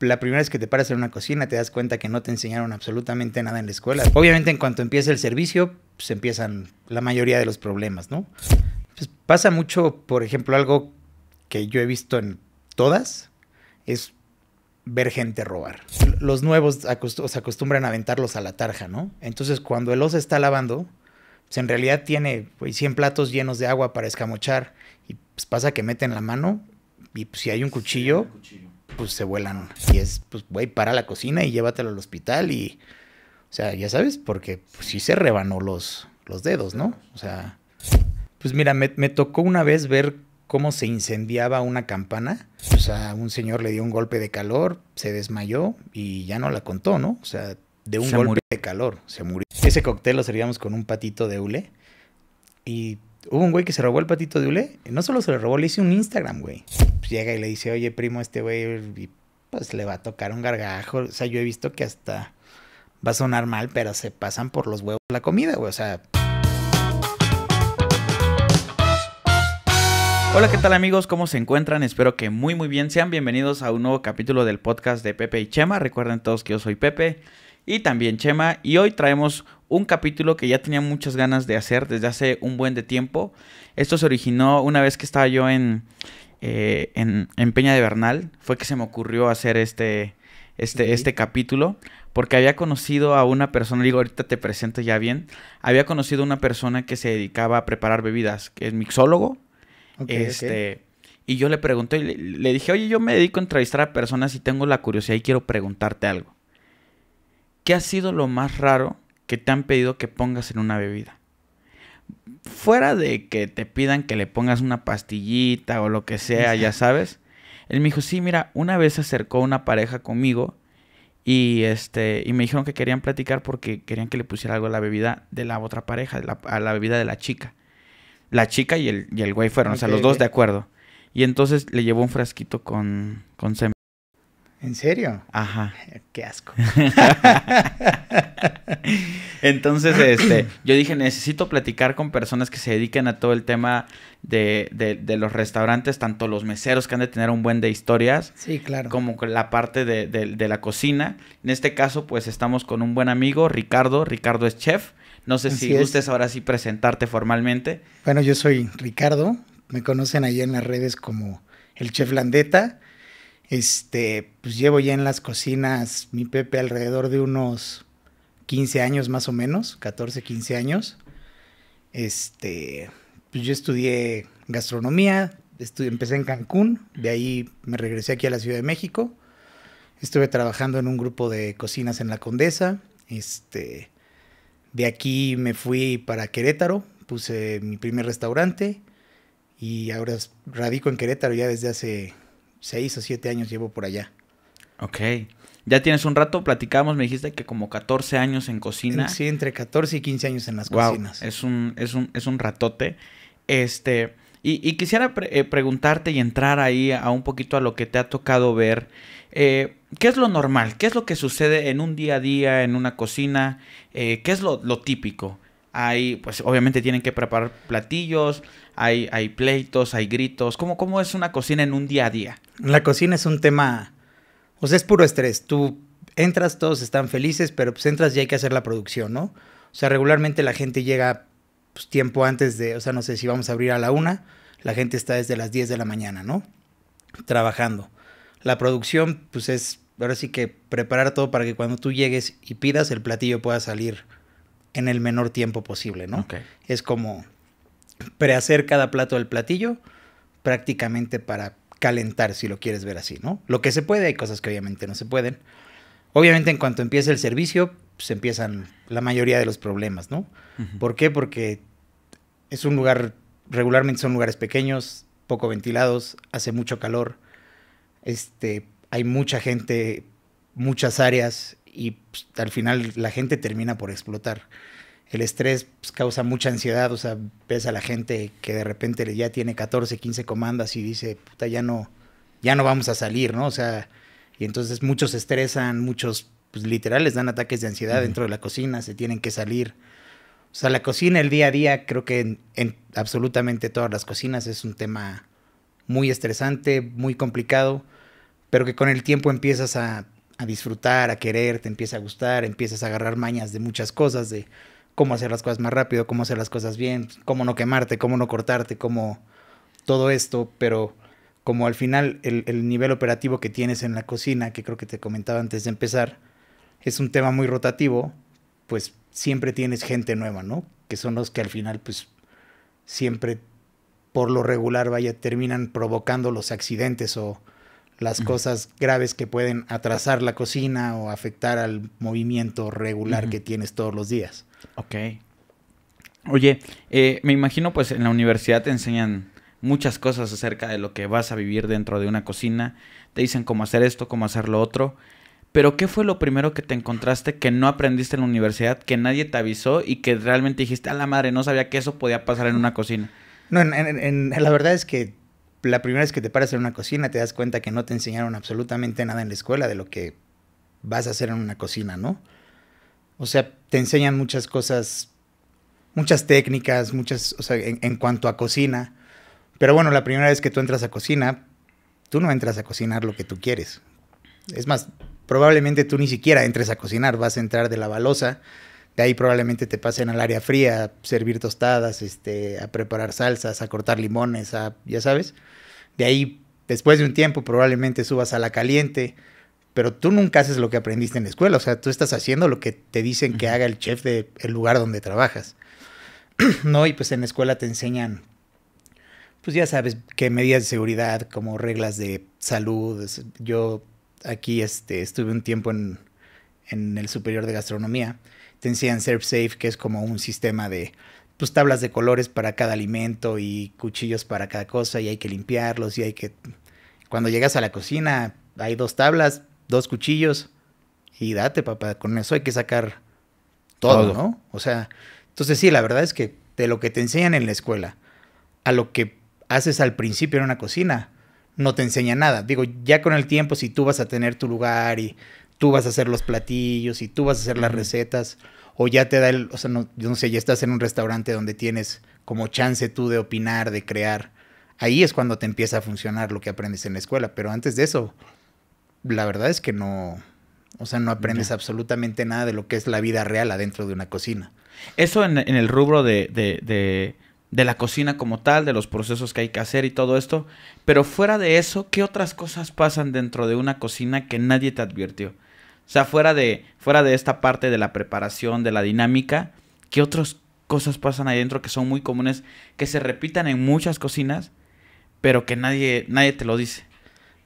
la primera vez que te paras en una cocina te das cuenta que no te enseñaron absolutamente nada en la escuela. Obviamente en cuanto empieza el servicio, pues empiezan la mayoría de los problemas, ¿no? Pues pasa mucho, por ejemplo, algo que yo he visto en todas, es ver gente robar. Los nuevos se acostumbran a aventarlos a la tarja, ¿no? Entonces cuando el oso está lavando, pues en realidad tiene pues, 100 platos llenos de agua para escamochar y pues pasa que meten la mano y pues, si hay un cuchillo pues se vuelan. Y es, pues, güey, para la cocina y llévatelo al hospital y... O sea, ya sabes, porque si pues, sí se rebanó los, los dedos, ¿no? O sea, pues mira, me, tocó una vez ver cómo se incendiaba una campana. O sea, un señor le dio un golpe de calor, se desmayó y ya no la contó, ¿no? O sea, de un golpe de calor, se murió. Ese cóctel lo servíamos con un patito de hule y Hubo un güey que se robó el patito de Ule. no solo se lo robó, le hizo un Instagram, güey. Pues llega y le dice, oye, primo, este güey, pues le va a tocar un gargajo. O sea, yo he visto que hasta va a sonar mal, pero se pasan por los huevos la comida, güey. O sea. Hola, ¿qué tal amigos? ¿Cómo se encuentran? Espero que muy muy bien. Sean bienvenidos a un nuevo capítulo del podcast de Pepe y Chema. Recuerden todos que yo soy Pepe y también Chema y hoy traemos un capítulo que ya tenía muchas ganas de hacer desde hace un buen de tiempo. Esto se originó una vez que estaba yo en, eh, en, Peña de Bernal. Fue que se me ocurrió hacer este, este, este capítulo. Porque había conocido a una persona, digo, ahorita te presento ya bien. Había conocido a una persona que se dedicaba a preparar bebidas, que es mixólogo. este. Y yo le pregunté, le dije, oye, yo me dedico a entrevistar a personas y tengo la curiosidad y quiero preguntarte algo. ¿Qué ha sido lo más raro que te han pedido que pongas en una bebida. Fuera de que te pidan que le pongas una pastillita o lo que sea, ya sabes. Él me dijo, sí, mira, una vez se acercó una pareja conmigo y, este, y me dijeron que querían platicar porque querían que le pusiera algo a la bebida de la otra pareja, a la bebida de la chica. La chica y el, y el güey fueron, o sea, los dos de acuerdo. Y entonces le llevó un frasquito con, con ¿En serio? Ajá. Qué asco. Entonces, este, yo dije, necesito platicar con personas que se dediquen a todo el tema de, los restaurantes, tanto los meseros que han de tener un buen de historias. Sí, claro. Como la parte de, la cocina. En este caso, pues estamos con un buen amigo, Ricardo. Ricardo es chef. No sé si gustes ahora sí presentarte formalmente. Bueno, yo soy Ricardo. Me conocen ahí en las redes como el chef Landeta este, pues llevo ya en las cocinas mi Pepe alrededor de unos 15 años más o menos, 14, 15 años. Este, pues yo estudié gastronomía, estudié, empecé en Cancún, de ahí me regresé aquí a la Ciudad de México. Estuve trabajando en un grupo de cocinas en la Condesa. Este, de aquí me fui para Querétaro, puse mi primer restaurante y ahora radico en Querétaro ya desde hace seis o siete años llevo por allá. Ok. Ya tienes un rato, platicamos, me dijiste que como 14 años en cocina. Sí, entre 14 y 15 años en las cocinas. Es un, es un, es un ratote. Este, y, quisiera eh, preguntarte y entrar ahí a un poquito a lo que te ha tocado ver. Eh, ¿Qué es lo normal? ¿Qué es lo que sucede en un día a día, en una cocina? Eh, ¿Qué es lo, lo típico? hay, pues obviamente tienen que preparar platillos, hay, hay pleitos, hay gritos. ¿Cómo, es una cocina en un día a día? La cocina es un tema, o sea, es puro estrés. Tú entras, todos están felices, pero pues entras y hay que hacer la producción, ¿no? O sea, regularmente la gente llega pues, tiempo antes de, o sea, no sé si vamos a abrir a la una, la gente está desde las 10 de la mañana, ¿no? Trabajando. La producción, pues es, ahora sí que preparar todo para que cuando tú llegues y pidas, el platillo pueda salir en el menor tiempo posible, ¿no? Es como prehacer cada plato del platillo prácticamente para calentar, si lo quieres ver así, ¿no? Lo que se puede, hay cosas que obviamente no se pueden. Obviamente en cuanto empieza el servicio, se pues, empiezan la mayoría de los problemas, ¿no? ¿Por qué? Porque es un lugar, regularmente son lugares pequeños, poco ventilados, hace mucho calor, este, hay mucha gente, muchas áreas, y pues, al final la gente termina por explotar. El estrés pues, causa mucha ansiedad, o sea, ves a la gente que de repente ya tiene 14, 15 comandas y dice, puta, ya no, ya no vamos a salir, ¿no? O sea, y entonces muchos estresan, muchos pues, literal dan ataques de ansiedad dentro de la cocina, se tienen que salir. O sea, la cocina, el día a día, creo que en absolutamente todas las cocinas es un tema muy estresante, muy complicado, pero que con el tiempo empiezas a a disfrutar, a querer, te empieza a gustar, empiezas a agarrar mañas de muchas cosas, de cómo hacer las cosas más rápido, cómo hacer las cosas bien, cómo no quemarte, cómo no cortarte, cómo todo esto, pero como al final el, el nivel operativo que tienes en la cocina, que creo que te comentaba antes de empezar, es un tema muy rotativo, pues siempre tienes gente nueva, ¿no? Que son los que al final, pues, siempre por lo regular, vaya, terminan provocando los accidentes o las cosas graves que pueden atrasar la cocina o afectar al movimiento regular que tienes todos los días. Ok. Oye, eh, me imagino pues en la universidad te enseñan muchas cosas acerca de lo que vas a vivir dentro de una cocina, te dicen cómo hacer esto, cómo hacer lo otro, pero ¿qué fue lo primero que te encontraste que no aprendiste en la universidad, que nadie te avisó y que realmente dijiste, a la madre, no sabía que eso podía pasar en una cocina? No, en la verdad es que la primera vez que te paras en una cocina te das cuenta que no te enseñaron absolutamente nada en la escuela de lo que vas a hacer en una cocina, ¿no? O sea, te enseñan muchas cosas, muchas técnicas, muchas, o sea, en, cuanto a cocina. Pero bueno, la primera vez que tú entras a cocina, tú no entras a cocinar lo que tú quieres. Es más, probablemente tú ni siquiera entres a cocinar, vas a entrar de la balosa de ahí probablemente te pasen al área fría, a servir tostadas, este, a preparar salsas, a cortar limones, ya sabes. De ahí, después de un tiempo, probablemente subas a la caliente, pero tú nunca haces lo que aprendiste en la escuela, o sea, tú estás haciendo lo que te dicen que haga el chef del lugar donde trabajas. no, y pues en la escuela te enseñan, pues ya sabes, qué medidas de seguridad, como reglas de salud. Yo aquí este, estuve un tiempo en, en el superior de gastronomía te enseñan safe que es como un sistema de pues, tablas de colores para cada alimento y cuchillos para cada cosa y hay que limpiarlos y hay que... Cuando llegas a la cocina hay dos tablas, dos cuchillos y date, papá, con eso hay que sacar todo, todo. ¿no? O sea, entonces sí, la verdad es que de lo que te enseñan en la escuela a lo que haces al principio en una cocina, no te enseña nada. Digo, ya con el tiempo, si tú vas a tener tu lugar y tú vas a hacer los platillos y tú vas a hacer las recetas. O ya te da el, o sea, no, yo no sé, ya estás en un restaurante donde tienes como chance tú de opinar, de crear. Ahí es cuando te empieza a funcionar lo que aprendes en la escuela. Pero antes de eso, la verdad es que no, o sea, no aprendes absolutamente nada de lo que es la vida real adentro de una cocina. Eso en, el rubro de, de, de, de, la cocina como tal, de los procesos que hay que hacer y todo esto. Pero fuera de eso, ¿qué otras cosas pasan dentro de una cocina que nadie te advirtió? O sea, fuera de, fuera de esta parte de la preparación, de la dinámica, ¿qué otras cosas pasan ahí dentro que son muy comunes, que se repitan en muchas cocinas, pero que nadie, nadie te lo dice.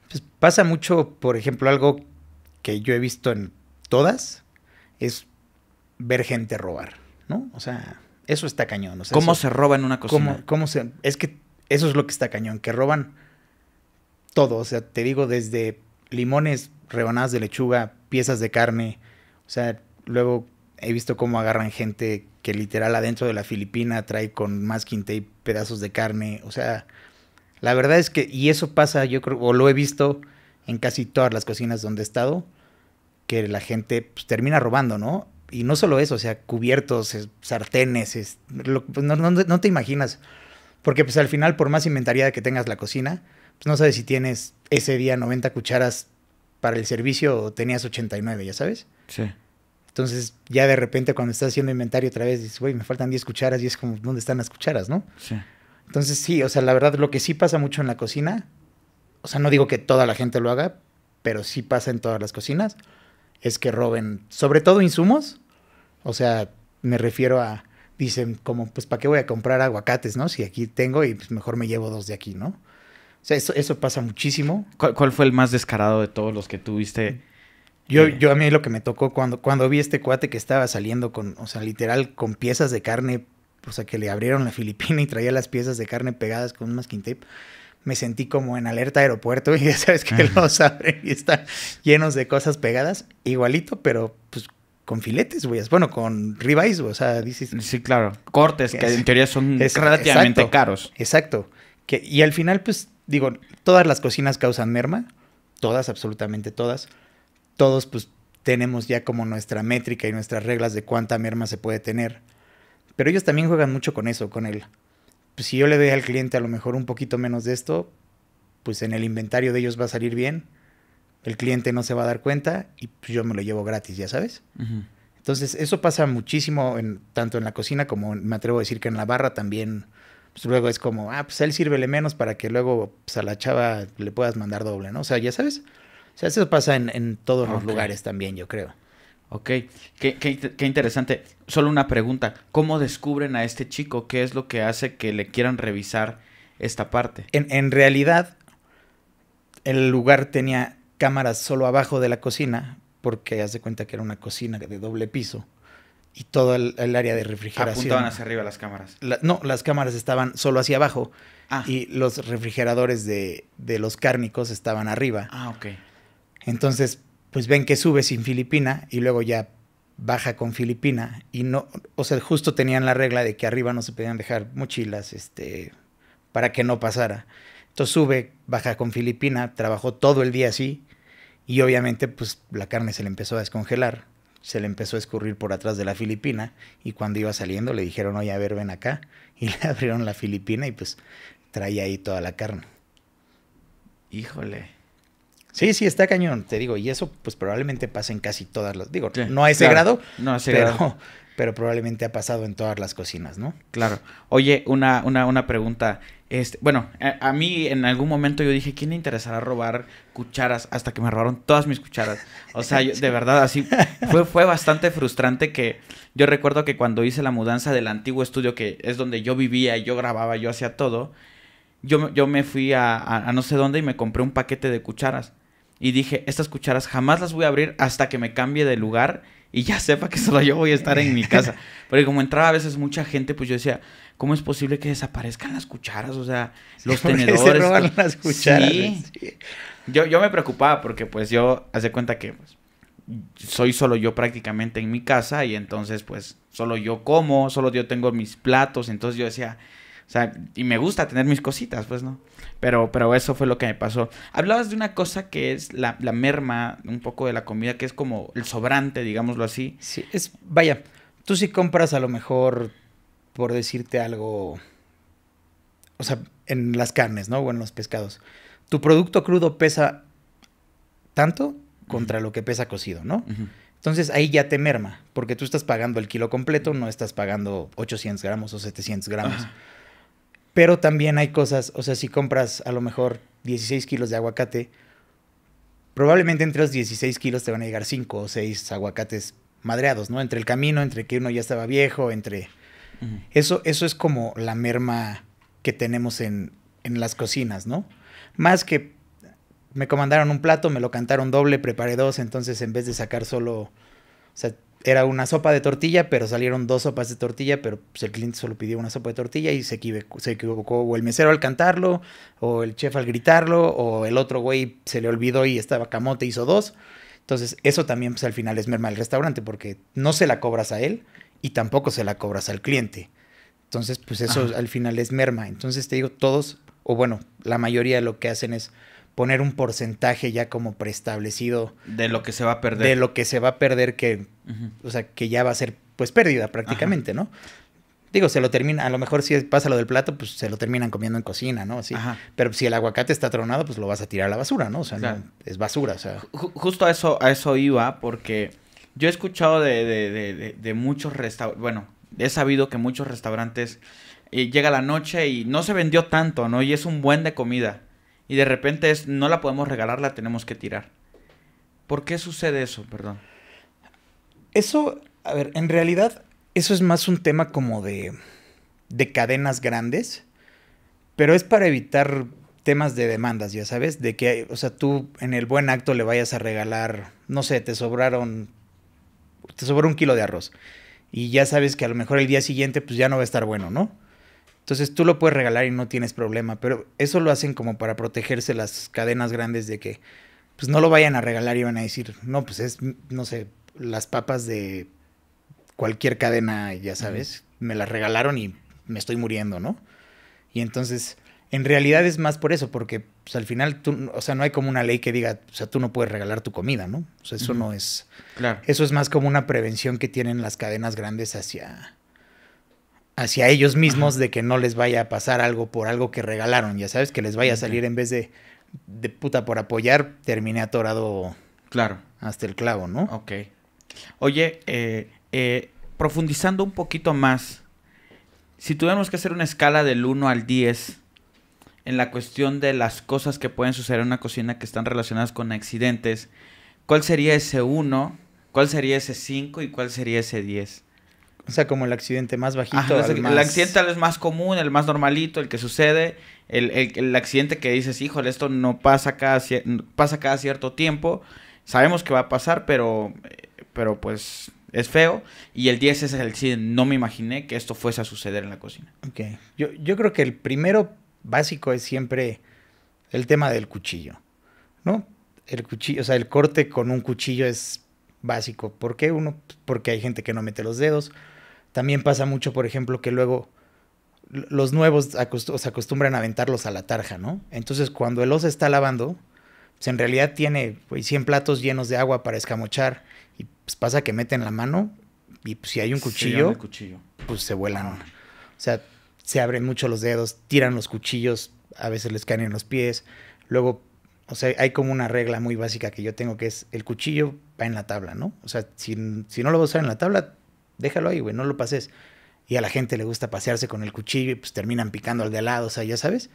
Pues, pasa mucho, por ejemplo, algo que yo he visto en todas, es ver gente robar, ¿no? O sea, eso está cañón. ¿Cómo se roba en una cocina? se, es que eso es lo que está cañón, que roban todo. O sea, te digo, desde limones rebanadas de lechuga, piezas de carne. O sea, luego he visto cómo agarran gente que literal adentro de la Filipina trae con más masking y pedazos de carne. O sea, la verdad es que, y eso pasa, yo creo, o lo he visto en casi todas las cocinas donde he estado, que la gente pues, termina robando, ¿no? Y no solo eso, o sea, cubiertos, sartenes, es, pues, no, te imaginas. Porque pues al final, por más inventaría que tengas la cocina, pues no sabes si tienes ese día 90 cucharas para el servicio tenías 89, ya sabes. Sí. Entonces, ya de repente cuando estás haciendo inventario otra vez, dices, güey, me faltan 10 cucharas y es como, ¿dónde están las cucharas, no? Sí. Entonces, sí, o sea, la verdad, lo que sí pasa mucho en la cocina, o sea, no digo que toda la gente lo haga, pero sí pasa en todas las cocinas, es que roben, sobre todo insumos, o sea, me refiero a, dicen, como, pues, ¿para qué voy a comprar aguacates, no? Si aquí tengo y pues, mejor me llevo dos de aquí, ¿no? O sea, eso, pasa muchísimo. ¿Cuál, fue el más descarado de todos los que tuviste? Yo, eh, yo a mí lo que me tocó cuando, cuando vi este cuate que estaba saliendo con, o sea, literal, con piezas de carne, o sea, que le abrieron la Filipina y traía las piezas de carne pegadas con un masking tape me sentí como en alerta aeropuerto y ya sabes que los abren y están llenos de cosas pegadas, igualito, pero pues con filetes, güey. Bueno, con ribeyes, o sea, dices. Sí, claro. Cortes que, en teoría son es, relativamente exacto, caros. Exacto y al final, pues digo, todas las cocinas causan merma, todas, absolutamente todas. Todos, pues tenemos ya como nuestra métrica y nuestras reglas de cuánta merma se puede tener. Pero ellos también juegan mucho con eso, con el, pues si yo le doy al cliente a lo mejor un poquito menos de esto, pues en el inventario de ellos va a salir bien, el cliente no se va a dar cuenta y pues yo me lo llevo gratis, ya sabes. Entonces eso pasa muchísimo en, tanto en la cocina como me atrevo a decir que en la barra también pues, luego es como, ah, pues él sírvele menos para que luego pues, a la chava le puedas mandar doble, ¿no? O sea, ya sabes. O sea, eso pasa en, todos los lugares también, yo creo. Ok, qué, interesante. Solo una pregunta, ¿cómo descubren a este chico? ¿Qué es lo que hace que le quieran revisar esta parte? En, en realidad, el lugar tenía cámaras solo abajo de la cocina, porque haz de cuenta que era una cocina de doble piso y todo el, área de refrigeración. Apuntaban hacia arriba las cámaras. no, las cámaras estaban solo hacia abajo. Ah. Y los refrigeradores de, los cárnicos estaban arriba. Ah, ok. Entonces, pues ven que sube sin Filipina y luego ya baja con Filipina. Y no, o sea, justo tenían la regla de que arriba no se podían dejar mochilas, este, para que no pasara. Entonces sube, baja con Filipina, trabajó todo el día así. Y obviamente, pues la carne se le empezó a descongelar se le empezó a escurrir por atrás de la Filipina y cuando iba saliendo le dijeron, oye, a ver, ven acá. Y le abrieron la Filipina y pues traía ahí toda la carne. Híjole. Sí, sí, está cañón, te digo. Y eso pues probablemente pasa en casi todas las... Digo, no a ese grado, no a ese pero, pero probablemente ha pasado en todas las cocinas, ¿no? Claro. Oye, una, una, pregunta. Este, bueno, a, mí en algún momento yo dije, ¿quién le interesará robar cucharas? Hasta que me robaron todas mis cucharas. O sea, de verdad, así fue, fue bastante frustrante que yo recuerdo que cuando hice la mudanza del antiguo estudio, que es donde yo vivía, yo grababa, yo hacía todo, yo, yo me fui a no sé dónde y me compré un paquete de cucharas. Y dije, estas cucharas jamás las voy a abrir hasta que me cambie de lugar y ya sepa que solo yo voy a estar en mi casa. Pero como entraba a veces mucha gente, pues yo decía, ¿cómo es posible que desaparezcan las cucharas? O sea, los tenedores. las cucharas. Sí. Yo, yo me preocupaba porque pues yo, hace cuenta que pues, soy solo yo prácticamente en mi casa y entonces pues solo yo como, solo yo tengo mis platos, entonces yo decía, o sea, y me gusta tener mis cositas, pues, ¿no? Pero, pero eso fue lo que me pasó. Hablabas de una cosa que es la, merma, un poco de la comida, que es como el sobrante, digámoslo así. Sí, es, vaya, tú si compras a lo mejor, por decirte algo, o sea, en las carnes, ¿no? O en los pescados. Tu producto crudo pesa tanto contra lo que pesa cocido, ¿no? Entonces ahí ya te merma, porque tú estás pagando el kilo completo, no estás pagando 800 gramos o 700 gramos. Pero también hay cosas, o sea, si compras a lo mejor 16 kilos de aguacate, probablemente entre los 16 kilos te van a llegar 5 o 6 aguacates madreados, ¿no? Entre el camino, entre que uno ya estaba viejo, entre... Eso, eso es como la merma que tenemos en, las cocinas, ¿no? Más que me comandaron un plato, me lo cantaron doble, preparé dos, entonces en vez de sacar solo, era una sopa de tortilla, pero salieron dos sopas de tortilla, pero pues, el cliente solo pidió una sopa de tortilla y se equivocó, se equivocó, o el mesero al cantarlo, o el chef al gritarlo, o el otro güey se le olvidó y estaba camote, hizo dos. Entonces, eso también pues, al final es merma el restaurante, porque no se la cobras a él y tampoco se la cobras al cliente. Entonces, pues eso al final es merma. Entonces, te digo, todos, o bueno, la mayoría de lo que hacen es poner un porcentaje ya como preestablecido. De lo que se va a perder. De lo que se va a perder que, o sea, que ya va a ser pues pérdida prácticamente, ¿no? Digo, se lo termina, a lo mejor si pasa lo del plato, pues se lo terminan comiendo en cocina, ¿no? Sí. Pero si el aguacate está tronado, pues lo vas a tirar a la basura, ¿no? O sea, es basura, o sea. Justo a eso, a eso iba, porque yo he escuchado de, muchos restaurantes, bueno, he sabido que muchos restaurantes eh, llega la noche y no se vendió tanto, ¿no? Y es un buen de comida y de repente es, no la podemos regalar, la tenemos que tirar. ¿Por qué sucede eso? Perdón. Eso, a ver, en realidad eso es más un tema como de, de cadenas grandes, pero es para evitar temas de demandas, ya sabes, de que, o sea, tú en el buen acto le vayas a regalar, no sé, te sobraron, te sobró un kilo de arroz y ya sabes que a lo mejor el día siguiente pues ya no va a estar bueno, ¿no? Entonces tú lo puedes regalar y no tienes problema, pero eso lo hacen como para protegerse las cadenas grandes de que pues no lo vayan a regalar y van a decir, no, pues es, no sé, las papas de cualquier cadena, ya sabes, me las regalaron y me estoy muriendo, ¿no? Y entonces, en realidad es más por eso, porque pues, al final, tú, o sea, no hay como una ley que diga, o sea, tú no puedes regalar tu comida, ¿no? O sea, eso no es... Claro. Eso es más como una prevención que tienen las cadenas grandes hacia hacia ellos mismos de que no les vaya a pasar algo por algo que regalaron, ya sabes, que les vaya a salir en vez de, de puta por apoyar, terminé atorado. Claro. Hasta el clavo, ¿no? Ok. Oye, eh, eh, profundizando un poquito más, si tuviéramos que hacer una escala del 1 al 10 en la cuestión de las cosas que pueden suceder en una cocina que están relacionadas con accidentes, ¿cuál sería ese 1? ¿Cuál sería ese 5 y cuál sería ese 10? O sea, como el accidente más bajito. el, accidente tal vez más común, el más normalito, el que sucede. El, accidente que dices, híjole, esto no pasa cada, pasa cada cierto tiempo. Sabemos que va a pasar, pero, pero pues es feo. Y el 10 es el accidente. No me imaginé que esto fuese a suceder en la cocina. Ok. Yo, yo creo que el primero básico es siempre el tema del cuchillo, ¿no? El cuchillo, o sea, el corte con un cuchillo es básico. ¿Por qué uno? Porque hay gente que no mete los dedos también pasa mucho, por ejemplo, que luego los nuevos se acostumbran a aventarlos a la tarja, ¿no? Entonces, cuando el oso está lavando, pues en realidad tiene pues, 100 platos llenos de agua para escamochar y pues, pasa que meten la mano y pues, si hay un cuchillo, cuchillo, pues se vuelan. O sea, se abren mucho los dedos, tiran los cuchillos, a veces les caen en los pies. Luego, o sea, hay como una regla muy básica que yo tengo que es el cuchillo va en la tabla, ¿no? O sea, si, si no lo vas a usar en la tabla, déjalo ahí, güey, no lo pases. Y a la gente le gusta pasearse con el cuchillo y pues terminan picando al de lado, o sea, ya sabes.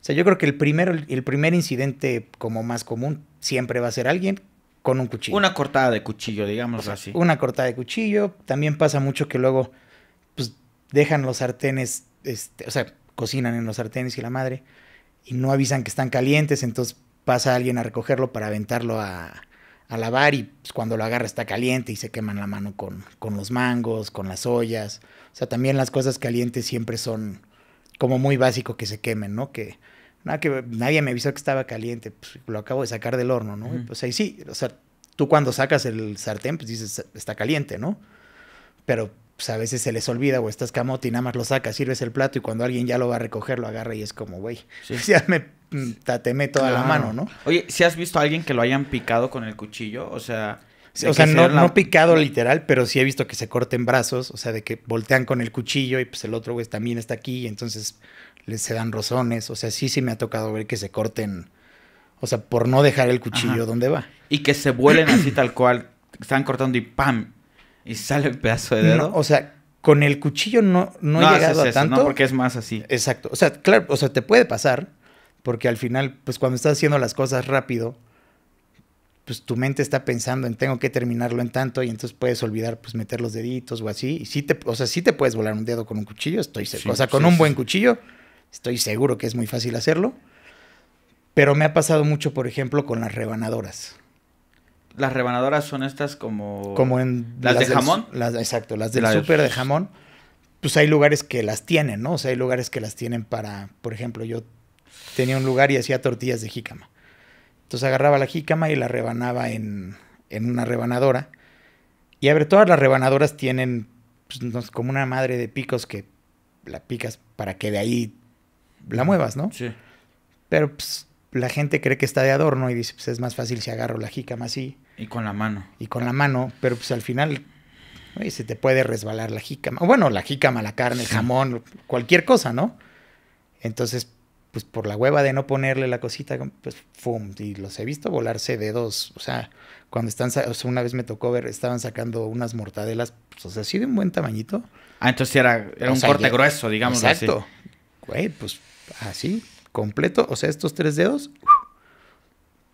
O sea, yo creo que el, primero, el primer incidente como más común siempre va a ser alguien con un cuchillo. Una cortada de cuchillo, digamos así. Una cortada de cuchillo. También pasa mucho que luego pues, dejan los sartenes, este, o sea, cocinan en los sartenes y la madre, y no avisan que están calientes, entonces pasa alguien a recogerlo para aventarlo a, a lavar y pues, cuando lo agarra está caliente y se queman la mano con, con los mangos, con las ollas. O sea, también las cosas calientes siempre son como muy básico que se quemen, ¿no? Que, nada, que nadie me avisó que estaba caliente, pues lo acabo de sacar del horno, ¿no? Pues ahí sí, o sea, tú cuando sacas el sartén, pues dices, está caliente, ¿no? Pero pues, a veces se les olvida o estás camote y nada más lo sacas, sirves el plato y cuando alguien ya lo va a recoger, lo agarra y es como, güey, me Mm, tateme toda la mano, ¿no? Oye, si has visto a alguien que lo hayan picado con el cuchillo, o sea... O sea, no, no, picado literal, pero sí he visto que se corten brazos, o sea, de que voltean con el cuchillo y pues el otro güey también está aquí, y entonces les se dan rozones, o sea, sí, sí me ha tocado ver que se corten, o sea, por no dejar el cuchillo donde va. Y que se vuelen así tal cual, están cortando y ¡pam! Y sale el pedazo de dedo. o sea, con el cuchillo no, no, he llegado a tanto. No, porque es más así. Exacto, o sea, claro, o sea, te puede pasar, porque al final, pues cuando estás haciendo las cosas rápido, pues tu mente está pensando en tengo que terminarlo en tanto y entonces puedes olvidar pues meter los deditos o así. sí te, o sea, sí te puedes volar un dedo con un cuchillo, estoy seguro. o sea, con un buen cuchillo, estoy seguro que es muy fácil hacerlo. Pero me ha pasado mucho, por ejemplo, con las rebanadoras. Las rebanadoras son estas como... Como en... Las, de jamón. las, exacto, las del súper de jamón. Pues hay lugares que las tienen, ¿no? O sea, hay lugares que las tienen para, por ejemplo, yo tenía un lugar y hacía tortillas de jícama. Entonces agarraba la jícama y la rebanaba en, una rebanadora. Y a ver, todas las rebanadoras tienen pues, como una madre de picos que la picas para que de ahí la muevas, ¿no? Sí. Pero pues, la gente cree que está de adorno y dice, pues es más fácil si agarro la jícama así. Y con la mano. Y con la mano, pero pues al final se te puede resbalar la jícama. Bueno, la jícama, la carne, el jamón, cualquier cosa, ¿no? Entonces, pues por la hueva de no ponerle la cosita, pues fum, y los he visto volarse dedos, o sea, cuando están, o sea, una vez me tocó ver, estaban sacando unas mortadelas, pues o sea, así de un buen tamañito. Ah, entonces era, un corte grueso, digamos así. Exacto. Güey, pues así, completo, o sea, estos tres dedos,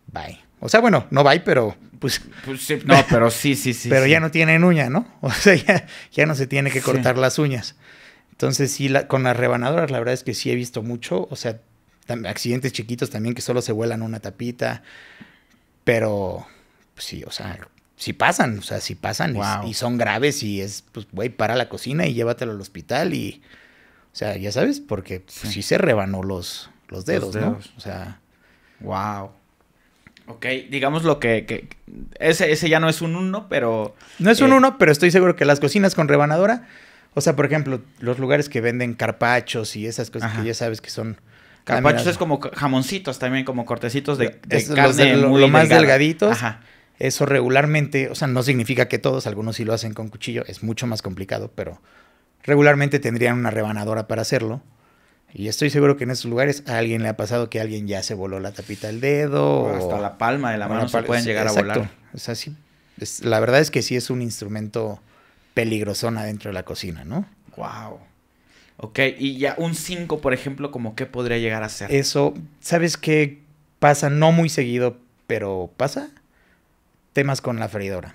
bye. O sea, bueno, no bye, pero pues... pues no, pero sí, sí, sí. Pero ya no tienen uña, ¿no? O sea, ya, no se tiene que cortar las uñas. Entonces, sí, con las rebanadoras, la verdad es que sí he visto mucho. O sea, accidentes chiquitos también que solo se vuelan una tapita. Pero, pues sí, o sea, sí pasan, o sea, sí pasan y, son graves y es, pues, güey, para la cocina y llévatelo al hospital y, o sea, ya sabes, porque pues, sí. se rebanó los, dedos, ¿no? O sea. Wow. Ok, digamos lo que, ese, ya no es un uno, pero... No es un eh, uno, pero estoy seguro que las cocinas con rebanadora o sea, por ejemplo, los lugares que venden carpachos y esas cosas que ya sabes que son... Carpachos es como jamoncitos también, como cortecitos de, carne lo, más delgadito. Ajá. Eso regularmente, o sea, no significa que todos, algunos sí lo hacen con cuchillo, es mucho más complicado, pero regularmente tendrían una rebanadora para hacerlo. Y estoy seguro que en esos lugares a alguien le ha pasado que alguien ya se voló la tapita del dedo. O hasta la palma de la mano se pueden llegar a volar. O sea, sí, la verdad es que sí es un instrumento peligrosona dentro de la cocina, ¿no? Wow. Ok, y ya un 5, por ejemplo, como qué podría llegar a ser. Eso, ¿sabes qué pasa? No muy seguido, pero pasa. Temas con la freidora.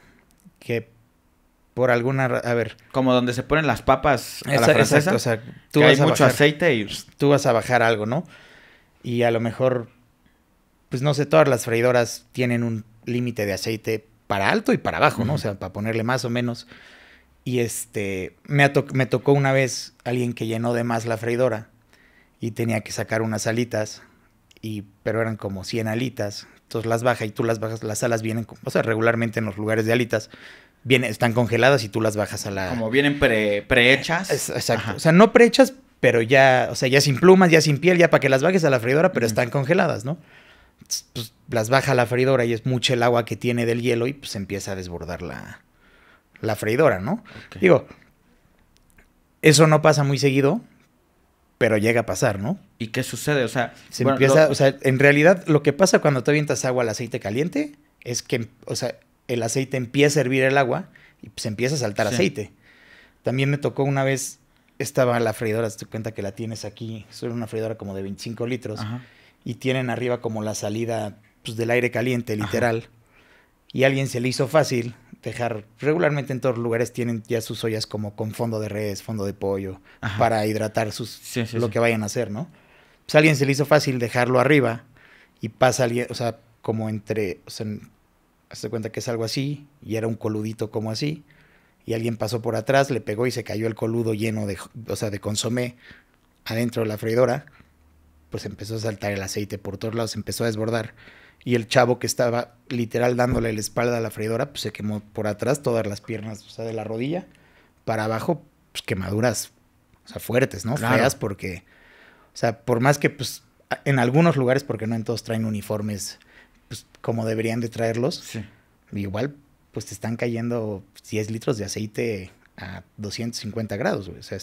Que por alguna... A ver. Como donde se ponen las papas a la francesa. o sea, tú vas hay mucho aceite y... Tú vas a bajar algo, ¿no? Y a lo mejor, pues no sé, todas las freidoras tienen un límite de aceite para alto y para abajo, ¿no? O sea, para ponerle más o menos. Y este, me, me tocó una vez alguien que llenó de más la freidora y tenía que sacar unas alitas, y, pero eran como 100 alitas. Entonces las baja y tú las bajas, las alas vienen, o sea, regularmente en los lugares de alitas, vienen, están congeladas y tú las bajas a la... Como vienen pre, prehechas. exacto. O sea, no prehechas, pero ya, o sea, ya sin plumas, ya sin piel, ya para que las bajes a la freidora, pero están congeladas, ¿no? Pues, las baja a la freidora y es mucho el agua que tiene del hielo y pues empieza a desbordar la, la freidora, ¿no? Digo, eso no pasa muy seguido, pero llega a pasar, ¿no? ¿Y qué sucede? O sea, se empieza, o sea, en realidad lo que pasa cuando te avientas agua al aceite caliente es que, o sea, el aceite empieza a hervir el agua y se pues, empieza a saltar aceite. También me tocó una vez, estaba la freidora, te cuenta que la tienes aquí, es una freidora como de 25 litros, y tienen arriba como la salida pues, del aire caliente, literal. Y alguien se le hizo fácil dejar, regularmente en todos lugares tienen ya sus ollas como con fondo de res, fondo de pollo, para hidratar sus, lo que vayan a hacer, ¿no? Pues alguien se le hizo fácil dejarlo arriba y pasa alguien, o sea, como entre, o sea, hace cuenta que es algo así y era un coludito como así y alguien pasó por atrás, le pegó y se cayó el coludo lleno de, o sea, de consomé adentro de la freidora, pues empezó a saltar el aceite por todos lados, empezó a desbordar y el chavo que estaba literal dándole la espalda a la freidora, pues se quemó por atrás todas las piernas, o sea, de la rodilla para abajo, pues quemaduras, o sea, fuertes, ¿no? Feas porque, o sea, por más que, pues, en algunos lugares, porque no en todos traen uniformes, pues, como deberían de traerlos, igual, pues, te están cayendo 10 litros de aceite a 250 grados, güey, o sea,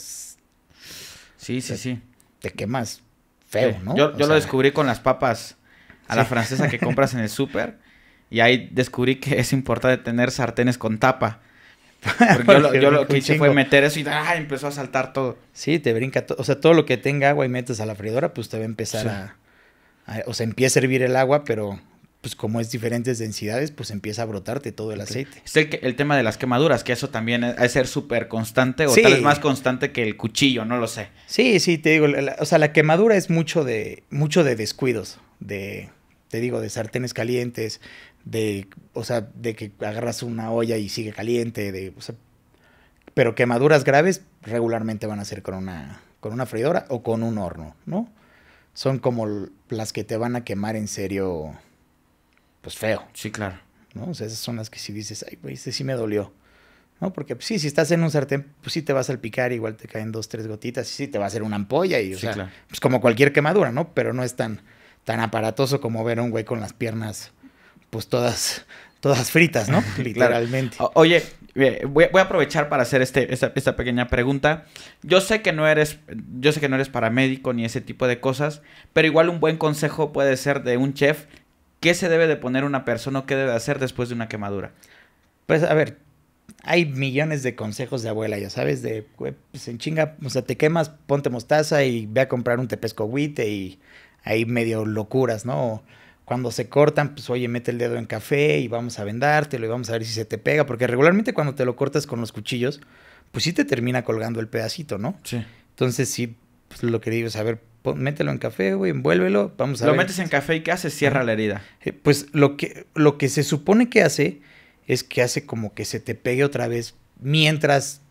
Sí, sí, sí. Te quemas feo, ¿no? Yo, lo descubrí con las papas a la francesa que compras en el súper. Y ahí descubrí que es importante tener sartenes con tapa. Porque yo, lo, que hice fue meter eso y ah, empezó a saltar todo. Sí, te brinca todo. O sea, todo lo que tenga agua y metes a la freidora, pues te va a empezar a, O sea, empieza a hervir el agua, pero pues como es diferentes densidades, pues empieza a brotarte todo el aceite. Es el, tema de las quemaduras, que eso también es, ser súper constante o tal vez más constante que el cuchillo, no lo sé. Sí, sí, te digo, o sea, la quemadura es mucho de, mucho de descuidos, de te digo, de sartenes calientes, de, o sea, de que agarras una olla y sigue caliente, de, pero quemaduras graves regularmente van a ser con una, con una freidora o con un horno, ¿no? Son como las que te van a quemar en serio, pues feo. Sí, claro. ¿no? O sea, esas son las que si dices, ay, güey, este sí me dolió. ¿No? Porque pues, sí, si estás en un sartén, pues sí te vas a salpicar, igual te caen dos, tres gotitas, y sí te va a hacer una ampolla, y o sea, pues como cualquier quemadura, ¿no? Pero no es tan, tan aparatoso como ver a un güey con las piernas, pues todas, todas fritas, ¿no? Literalmente. Oye, eh, voy, a aprovechar para hacer este, esta, pequeña pregunta. Yo sé que no eres, yo sé que no eres paramédico ni ese tipo de cosas, pero igual un buen consejo puede ser de un chef. ¿Qué se debe de poner una persona o qué debe hacer después de una quemadura? Pues a ver, hay millones de consejos de abuela, ya sabes, de pues en chinga, o sea, te quemas, ponte mostaza y ve a comprar un tepesco y ahí medio locuras, ¿no? Cuando se cortan, pues oye, mete el dedo en café y vamos a vendártelo y vamos a ver si se te pega, porque regularmente cuando te lo cortas con los cuchillos, pues sí te termina colgando el pedacito, ¿no? Sí. Entonces sí, pues lo que digo es, a ver, mételo en café, güey, envuélvelo, vamos a lo ver. Lo metes en café y ¿qué haces? Cierra la herida. Eh, pues lo que, lo que se supone que hace es que hace como que se te pegue otra vez mientras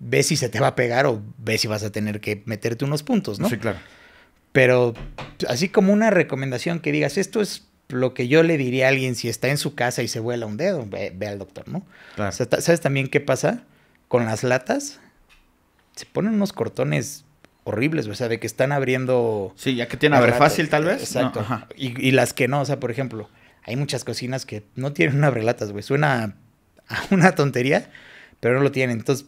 ves si se te va a pegar o ves si vas a tener que meterte unos puntos, ¿no? Sí, claro. Pero así como una recomendación que digas, esto es lo que yo le diría a alguien si está en su casa y se vuela un dedo, ve, al doctor, ¿no? O sea, ¿Sabes también qué pasa? Con las latas se ponen unos cortones horribles, o sea, de que están abriendo... Sí, ya que tienen abre fácil tal vez. Exacto. y, las que no, o sea, por ejemplo, hay muchas cocinas que no tienen abrelatas, güey. Suena a una tontería, pero no lo tienen. Entonces,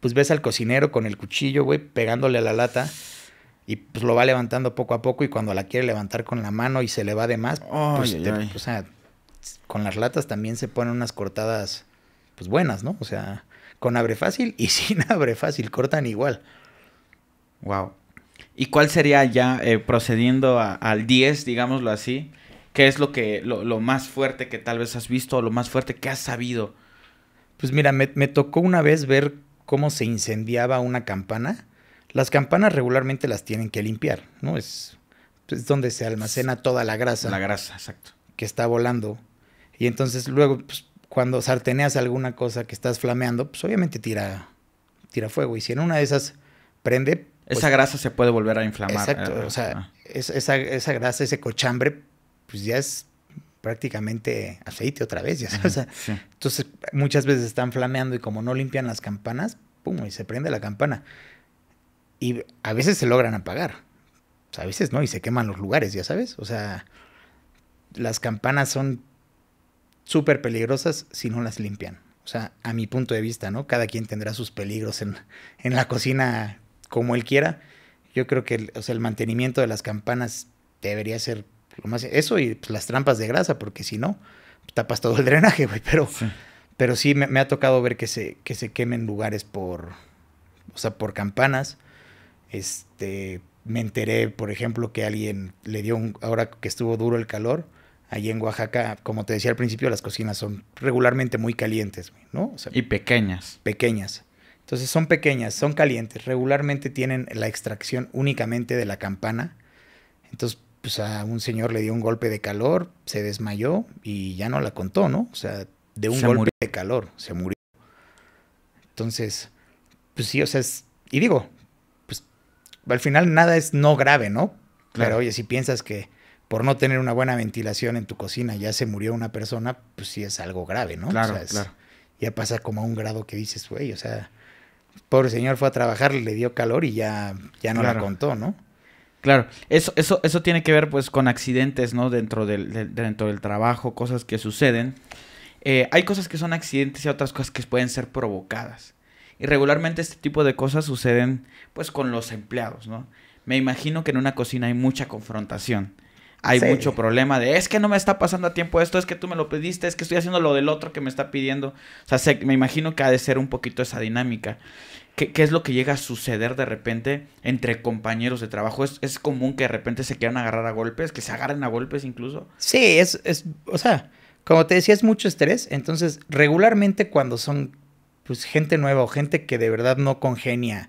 pues ves al cocinero con el cuchillo, güey, pegándole a la lata y pues lo va levantando poco a poco y cuando la quiere levantar con la mano y se le va de más, pues, o sea, con las latas también se ponen unas cortadas pues buenas, ¿no? O sea, con abre fácil y sin abre fácil cortan igual. Wow. ¿Y cuál sería ya eh, procediendo al 10, digámoslo así? ¿Qué es lo que lo, más fuerte que tal vez has visto o lo más fuerte que has sabido? Pues mira, me tocó una vez ver cómo se incendiaba una campana las campanas regularmente las tienen que limpiar, ¿no? Es, es donde se almacena toda la grasa. La grasa, exacto. Que está volando. Y entonces luego, pues, cuando sarteneas alguna cosa que estás flameando, pues obviamente tira, tira fuego. Y si en una de esas prende... Pues esa grasa se puede volver a inflamar. Exacto, o sea, esa, grasa, ese cochambre, pues ya es prácticamente aceite otra vez, Entonces, muchas veces están flameando y como no limpian las campanas, pum, y se prende la campana. Y a veces se logran apagar. a veces no, y se queman los lugares, ya sabes. O sea, las campanas son súper peligrosas si no las limpian. O sea, a mi punto de vista, ¿no? Cada quien tendrá sus peligros en, la cocina como él quiera. Yo creo que el, mantenimiento de las campanas debería ser lo más... Eso y pues, las trampas de grasa, porque si no, tapas todo el drenaje, güey. Pero sí, pero sí me, ha tocado ver que se, que se quemen lugares por... sea, por campanas. Este, me enteré, por ejemplo, que alguien le dio un, ahora que estuvo duro el calor, allí en Oaxaca, como te decía al principio, las cocinas son regularmente muy calientes, ¿no? y pequeñas. Pequeñas. Entonces son pequeñas, son calientes. Regularmente tienen la extracción únicamente de la campana. Entonces, pues a un señor le dio un golpe de calor, se desmayó y ya no la contó, ¿no? O sea, de un golpe de calor, se murió. Entonces, pues sí, o sea, y digo, al final nada es no grave, ¿no? Claro. Pero oye, si piensas que por no tener una buena ventilación en tu cocina ya se murió una persona, pues sí es algo grave, ¿no? Claro, Ya pasa como a un grado que dices, güey, o sea, pobre señor fue a trabajar, le dio calor y ya, ya no la contó, ¿no? Claro, eso, eso, eso tiene que ver pues con accidentes, ¿no? Dentro del, dentro del trabajo, cosas que suceden. Eh, hay cosas que son accidentes y otras cosas que pueden ser provocadas. Y regularmente este tipo de cosas suceden pues con los empleados, ¿no? Me imagino que en una cocina hay mucha confrontación. Hay mucho problema de, es que no me está pasando a tiempo esto, es que tú me lo pediste, es que estoy haciendo lo del otro que me está pidiendo. O sea, me imagino que ha de ser un poquito esa dinámica. ¿Qué, es lo que llega a suceder de repente entre compañeros de trabajo? ¿Es, común que de repente se quieran agarrar a golpes, que se agarren a golpes incluso? Sí, es, es, o sea, como te decía, es mucho estrés. Entonces, regularmente cuando son pues gente nueva o gente que de verdad no congenia,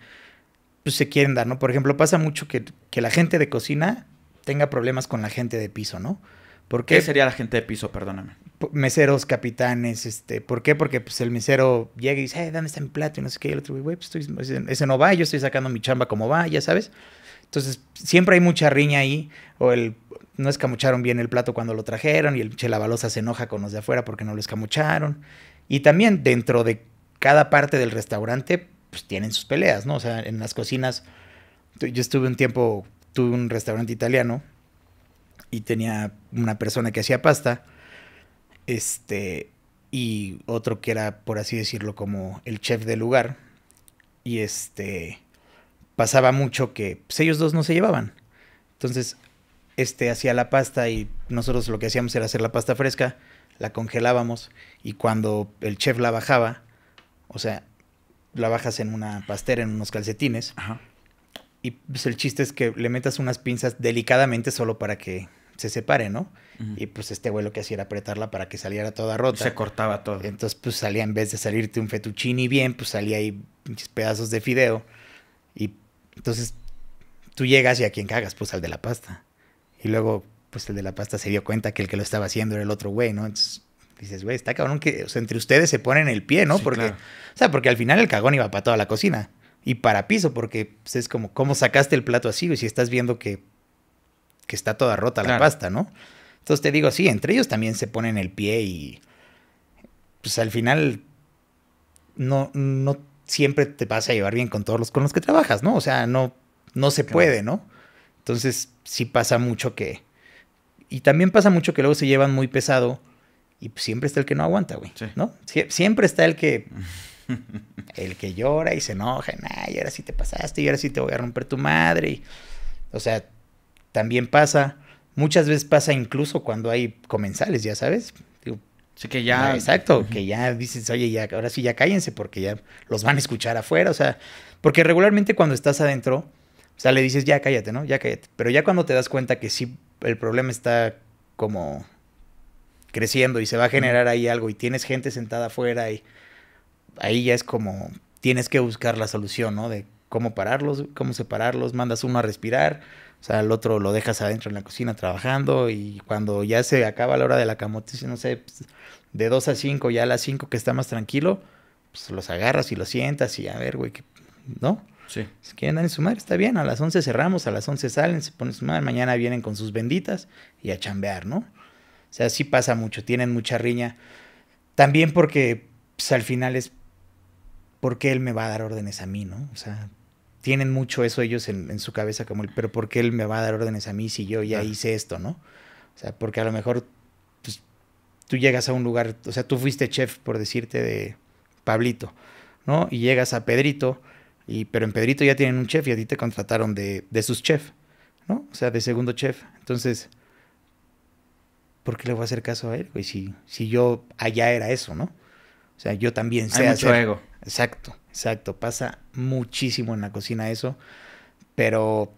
pues se quieren dar, ¿no? Por ejemplo, pasa mucho que, la gente de cocina tenga problemas con la gente de piso, ¿no? ¿Por qué? sería la gente de piso, perdóname? Meseros, capitanes, este, ¿por qué? Porque pues el mesero llega y dice, eh, ¿dónde está mi plato? Y no sé qué, y el otro, güey, pues estoy, ese no va, yo estoy sacando mi chamba como va, ya sabes. Entonces, siempre hay mucha riña ahí, o el, no escamucharon bien el plato cuando lo trajeron, y el chelabalosa se enoja con los de afuera porque no lo escamucharon. Y también dentro de cada parte del restaurante pues tienen sus peleas, ¿no? O sea, en las cocinas, yo estuve un tiempo, tuve un restaurante italiano y tenía una persona que hacía pasta, este, y otro que era, por así decirlo, como el chef del lugar, y este, pasaba mucho que pues, ellos dos no se llevaban. Entonces, este hacía la pasta y nosotros lo que hacíamos era hacer la pasta fresca, la congelábamos y cuando el chef la bajaba, o sea, la bajas en una pastera, en unos calcetines. Ajá. Y pues el chiste es que le metas unas pinzas delicadamente solo para que se separe, ¿no? Y pues este güey lo que hacía era apretarla para que saliera toda rota. Se cortaba todo. Entonces, pues salía, en vez de salirte un fettuccini bien, pues salía ahí pedazos de fideo. Y entonces tú llegas y a quien cagas, pues al de la pasta. Y luego, pues el de la pasta se dio cuenta que el que lo estaba haciendo era el otro güey, ¿no? Entonces dices, güey, está cabrón que o sea, entre ustedes se ponen el pie, ¿no? porque, O sea, porque al final el cagón iba para toda la cocina y para piso, porque pues, es como, ¿cómo sacaste el plato así? Y si estás viendo que, está toda rota la pasta, ¿no? Entonces te digo, sí, entre ellos también se ponen el pie y pues al final no, no siempre te vas a llevar bien con todos los con los que trabajas, ¿no? O sea, no, no se puede, ¿no? Entonces sí pasa mucho que... Y también pasa mucho que luego se llevan muy pesado y siempre está el que no aguanta, güey. ¿No? siempre está el que. El que llora y se enoja. y ahora sí te pasaste, y ahora sí te voy a romper tu madre. o sea, también pasa. Muchas veces pasa incluso cuando hay comensales, ya sabes. sí, que ya. Eh, exacto, que ya dices, oye, ya, ahora sí ya cállense porque ya los van a escuchar afuera. O sea, porque regularmente cuando estás adentro, o sea, le dices, ya cállate, ¿no? Ya cállate. Pero ya cuando te das cuenta que sí, el problema está como creciendo y se va a generar ahí algo y tienes gente sentada afuera y ahí ya es como tienes que buscar la solución, ¿no? De cómo pararlos, cómo separarlos, mandas uno a respirar, o sea, el otro lo dejas adentro en la cocina trabajando y cuando ya se acaba la hora de la camote no sé, pues, de dos a cinco ya a las cinco que está más tranquilo, pues los agarras y los sientas y a ver, güey, ¿no? Sí. Si quieren dar en su madre, está bien, a las once cerramos, a las once salen, se ponen su madre, mañana vienen con sus benditas y a chambear, ¿no? O sea, sí pasa mucho, tienen mucha riña. También porque pues, al final es porque él me va a dar órdenes a mí, ¿no? O sea, tienen mucho eso ellos en, su cabeza como el, pero ¿por qué él me va a dar órdenes a mí si yo ya hice esto, ¿no? O sea, porque a lo mejor pues, tú llegas a un lugar, o sea, tú fuiste chef, por decirte, de Pablito, ¿no? Y llegas a Pedrito, y, pero en Pedrito ya tienen un chef y a ti te contrataron de, de sus chefs, ¿no? O sea, de segundo chef. Entonces ¿por qué le voy a hacer caso a él, Y Si, si yo allá era eso, ¿no? O sea, yo también sé Hay ego. Exacto, exacto. Pasa muchísimo en la cocina eso, pero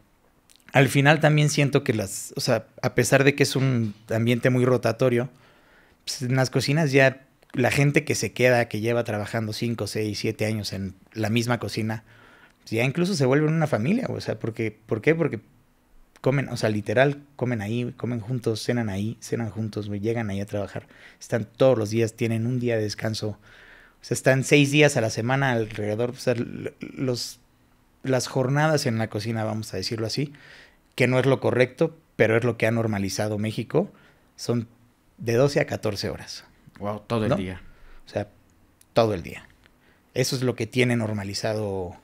al final también siento que las, o sea, a pesar de que es un ambiente muy rotatorio, pues, en las cocinas ya la gente que se queda, que lleva trabajando 5, 6, 7 años en la misma cocina, pues, ya incluso se vuelve una familia, o sea, porque, ¿por qué? Porque comen, o sea, literal, comen ahí, comen juntos, cenan ahí, cenan juntos, llegan ahí a trabajar, están todos los días, tienen un día de descanso, o sea, están seis días a la semana alrededor, o sea, los, las jornadas en la cocina, vamos a decirlo así, que no es lo correcto, pero es lo que ha normalizado México, son de 12 a 14 horas. Wow, todo el día. O sea, todo el día. Eso es lo que tiene normalizado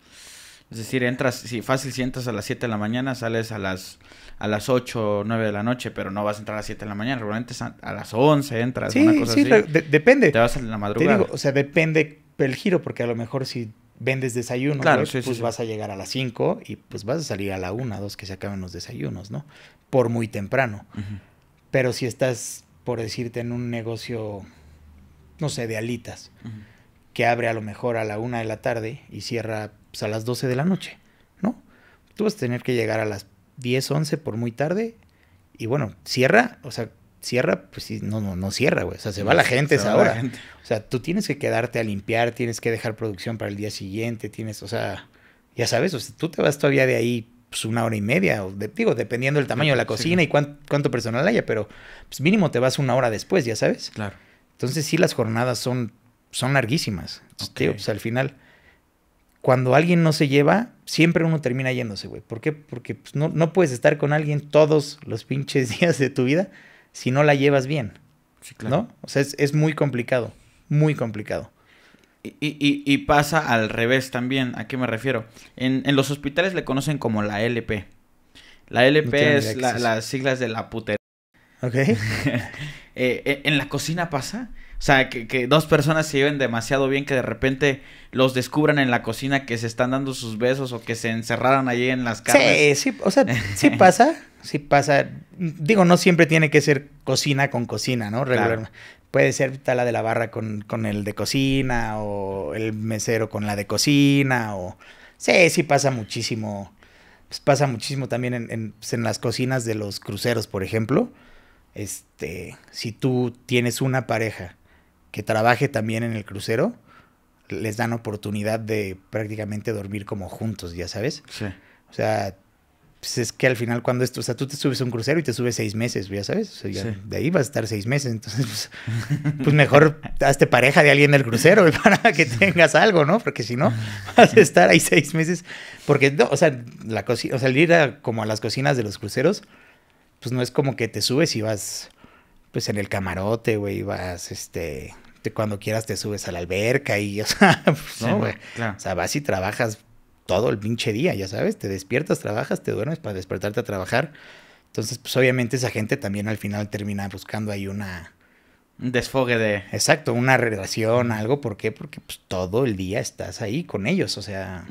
es decir, entras, si fácil, si entras a las 7 de la mañana, sales a las a las 8 o 9 de la noche, pero no vas a entrar a las 7 de la mañana, realmente a las 11 entras, una cosa sí, así. depende. Te vas a la madrugada. Te digo, o sea, depende el giro, porque a lo mejor si vendes desayuno, pues vas a llegar a las 5 y pues vas a salir a la 1, 2 que se acaben los desayunos, ¿no? Por muy temprano. Pero si estás, por decirte, en un negocio, no sé, de alitas, que abre a lo mejor a la 1 de la tarde y cierra pues, a las 12 de la noche, ¿no? Tú vas a tener que llegar a las 10, 11 por muy tarde. Y bueno, cierra, o sea, cierra, pues no, no, no cierra, güey. O sea, se va la gente esa hora. O sea, tú tienes que quedarte a limpiar, tienes que dejar producción para el día siguiente, tienes, o sea, ya sabes, o sea, tú te vas todavía de ahí pues una hora y media, o de, digo, dependiendo del tamaño de la cocina y cuánto, personal haya, pero pues mínimo te vas una hora después, ya sabes. Claro. Entonces sí las jornadas son, son larguísimas. tío, pues, al final cuando alguien no se lleva, siempre uno termina yéndose, güey. ¿Por qué? Porque pues, no, puedes estar con alguien todos los pinches días de tu vida si no la llevas bien. Sí, claro. ¿No? O sea, es, muy complicado, muy complicado. Y, pasa al revés también. ¿A qué me refiero? En, los hospitales le conocen como la LP. La LP es las siglas de la putera. Ok. Eh, eh, en la cocina pasa o sea, que, dos personas se lleven demasiado bien que de repente los descubran en la cocina que se están dando sus besos o que se encerraran allí en las casas. Sí, sí, o sea, sí pasa, sí pasa. Digo, no siempre tiene que ser cocina con cocina, ¿no? Puede ser tala de la barra con, el de cocina o el mesero con la de cocina o... Sí, sí pasa muchísimo. Pues pasa muchísimo también en, pues en las cocinas de los cruceros, por ejemplo. Este, si tú tienes una pareja que trabaje también en el crucero, les dan oportunidad de prácticamente dormir como juntos, ya sabes. Sí. O sea, pues es que al final cuando esto, o sea, tú te subes a un crucero y te subes seis meses, ya sabes, de ahí vas a estar seis meses, entonces pues, pues mejor hazte pareja de alguien del crucero para que tengas algo, ¿no? Porque si no, vas a estar ahí seis meses, porque, o sea, la cocina, o sea, el ir a, como a las cocinas de los cruceros, pues no es como que te subes y vas pues en el camarote, güey, vas, este, cuando quieras te subes a la alberca y, o sea, pues, no, güey, o sea, vas y trabajas todo el pinche día, ya sabes, te despiertas, trabajas, te duermes para despertarte a trabajar. Entonces, pues obviamente esa gente también al final termina buscando ahí una... Un desfogue de... Exacto, una relación, algo. ¿Por qué? Porque pues todo el día estás ahí con ellos, o sea...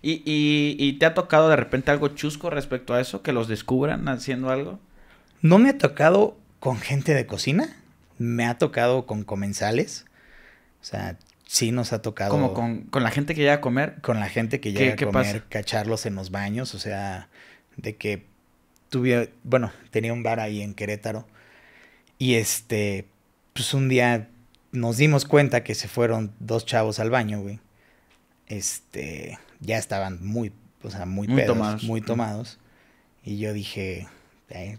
y, y te ha tocado de repente algo chusco respecto a eso? ¿Que los descubran haciendo algo? No me ha tocado con gente de cocina. Me ha tocado con comensales. O sea, sí nos ha tocado. Como con, con la gente que llega a comer. Con la gente que llega a comer, cacharlos en los baños. O sea, de que tuve, bueno, tenía un bar ahí en Querétaro. Y este, pues un día nos dimos cuenta que se fueron dos chavos al baño, güey. Este, ya estaban muy, o sea, muy, muy tomados. muy tomados. Y yo dije,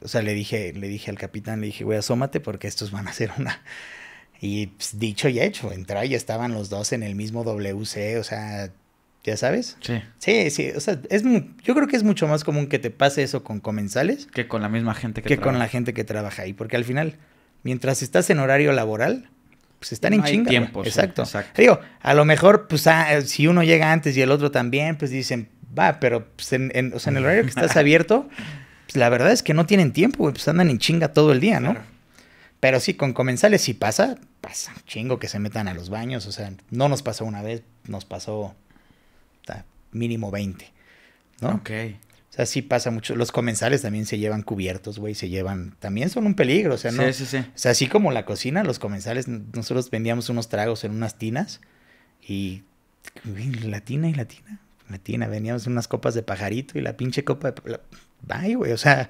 o sea, le dije, le dije al capitán, le dije, güey, asómate porque estos van a ser una. Y pues, dicho y hecho, entra y estaban los dos en el mismo WC, o sea, ya sabes. Sí. Sí, sí, o sea, es yo creo que es mucho más común que te pase eso con comensales. Que con la misma gente que, que con la gente que trabaja ahí, porque al final, mientras estás en horario laboral, pues están en hay chinga. exacto. exacto. Digo, a lo mejor, pues ah, si uno llega antes y el otro también, pues dicen, va, pero pues, en el horario que estás abierto, pues la verdad es que no tienen tiempo, güey, pues andan en chinga todo el día, ¿no? Pero sí, con comensales si pasa, pasa chingo que se metan a los baños, o sea, no nos pasó una vez, nos pasó mínimo 20, ¿no? Ok. O sea, sí pasa mucho. Los comensales también se llevan cubiertos, güey, se llevan, también son un peligro, o sea, ¿no? Sí, sí, sí. O sea, así como la cocina, los comensales, nosotros vendíamos unos tragos en unas tinas y, Latina la tina y la tina, la tina, vendíamos unas copas de pajarito y la pinche copa de ay, güey, o sea,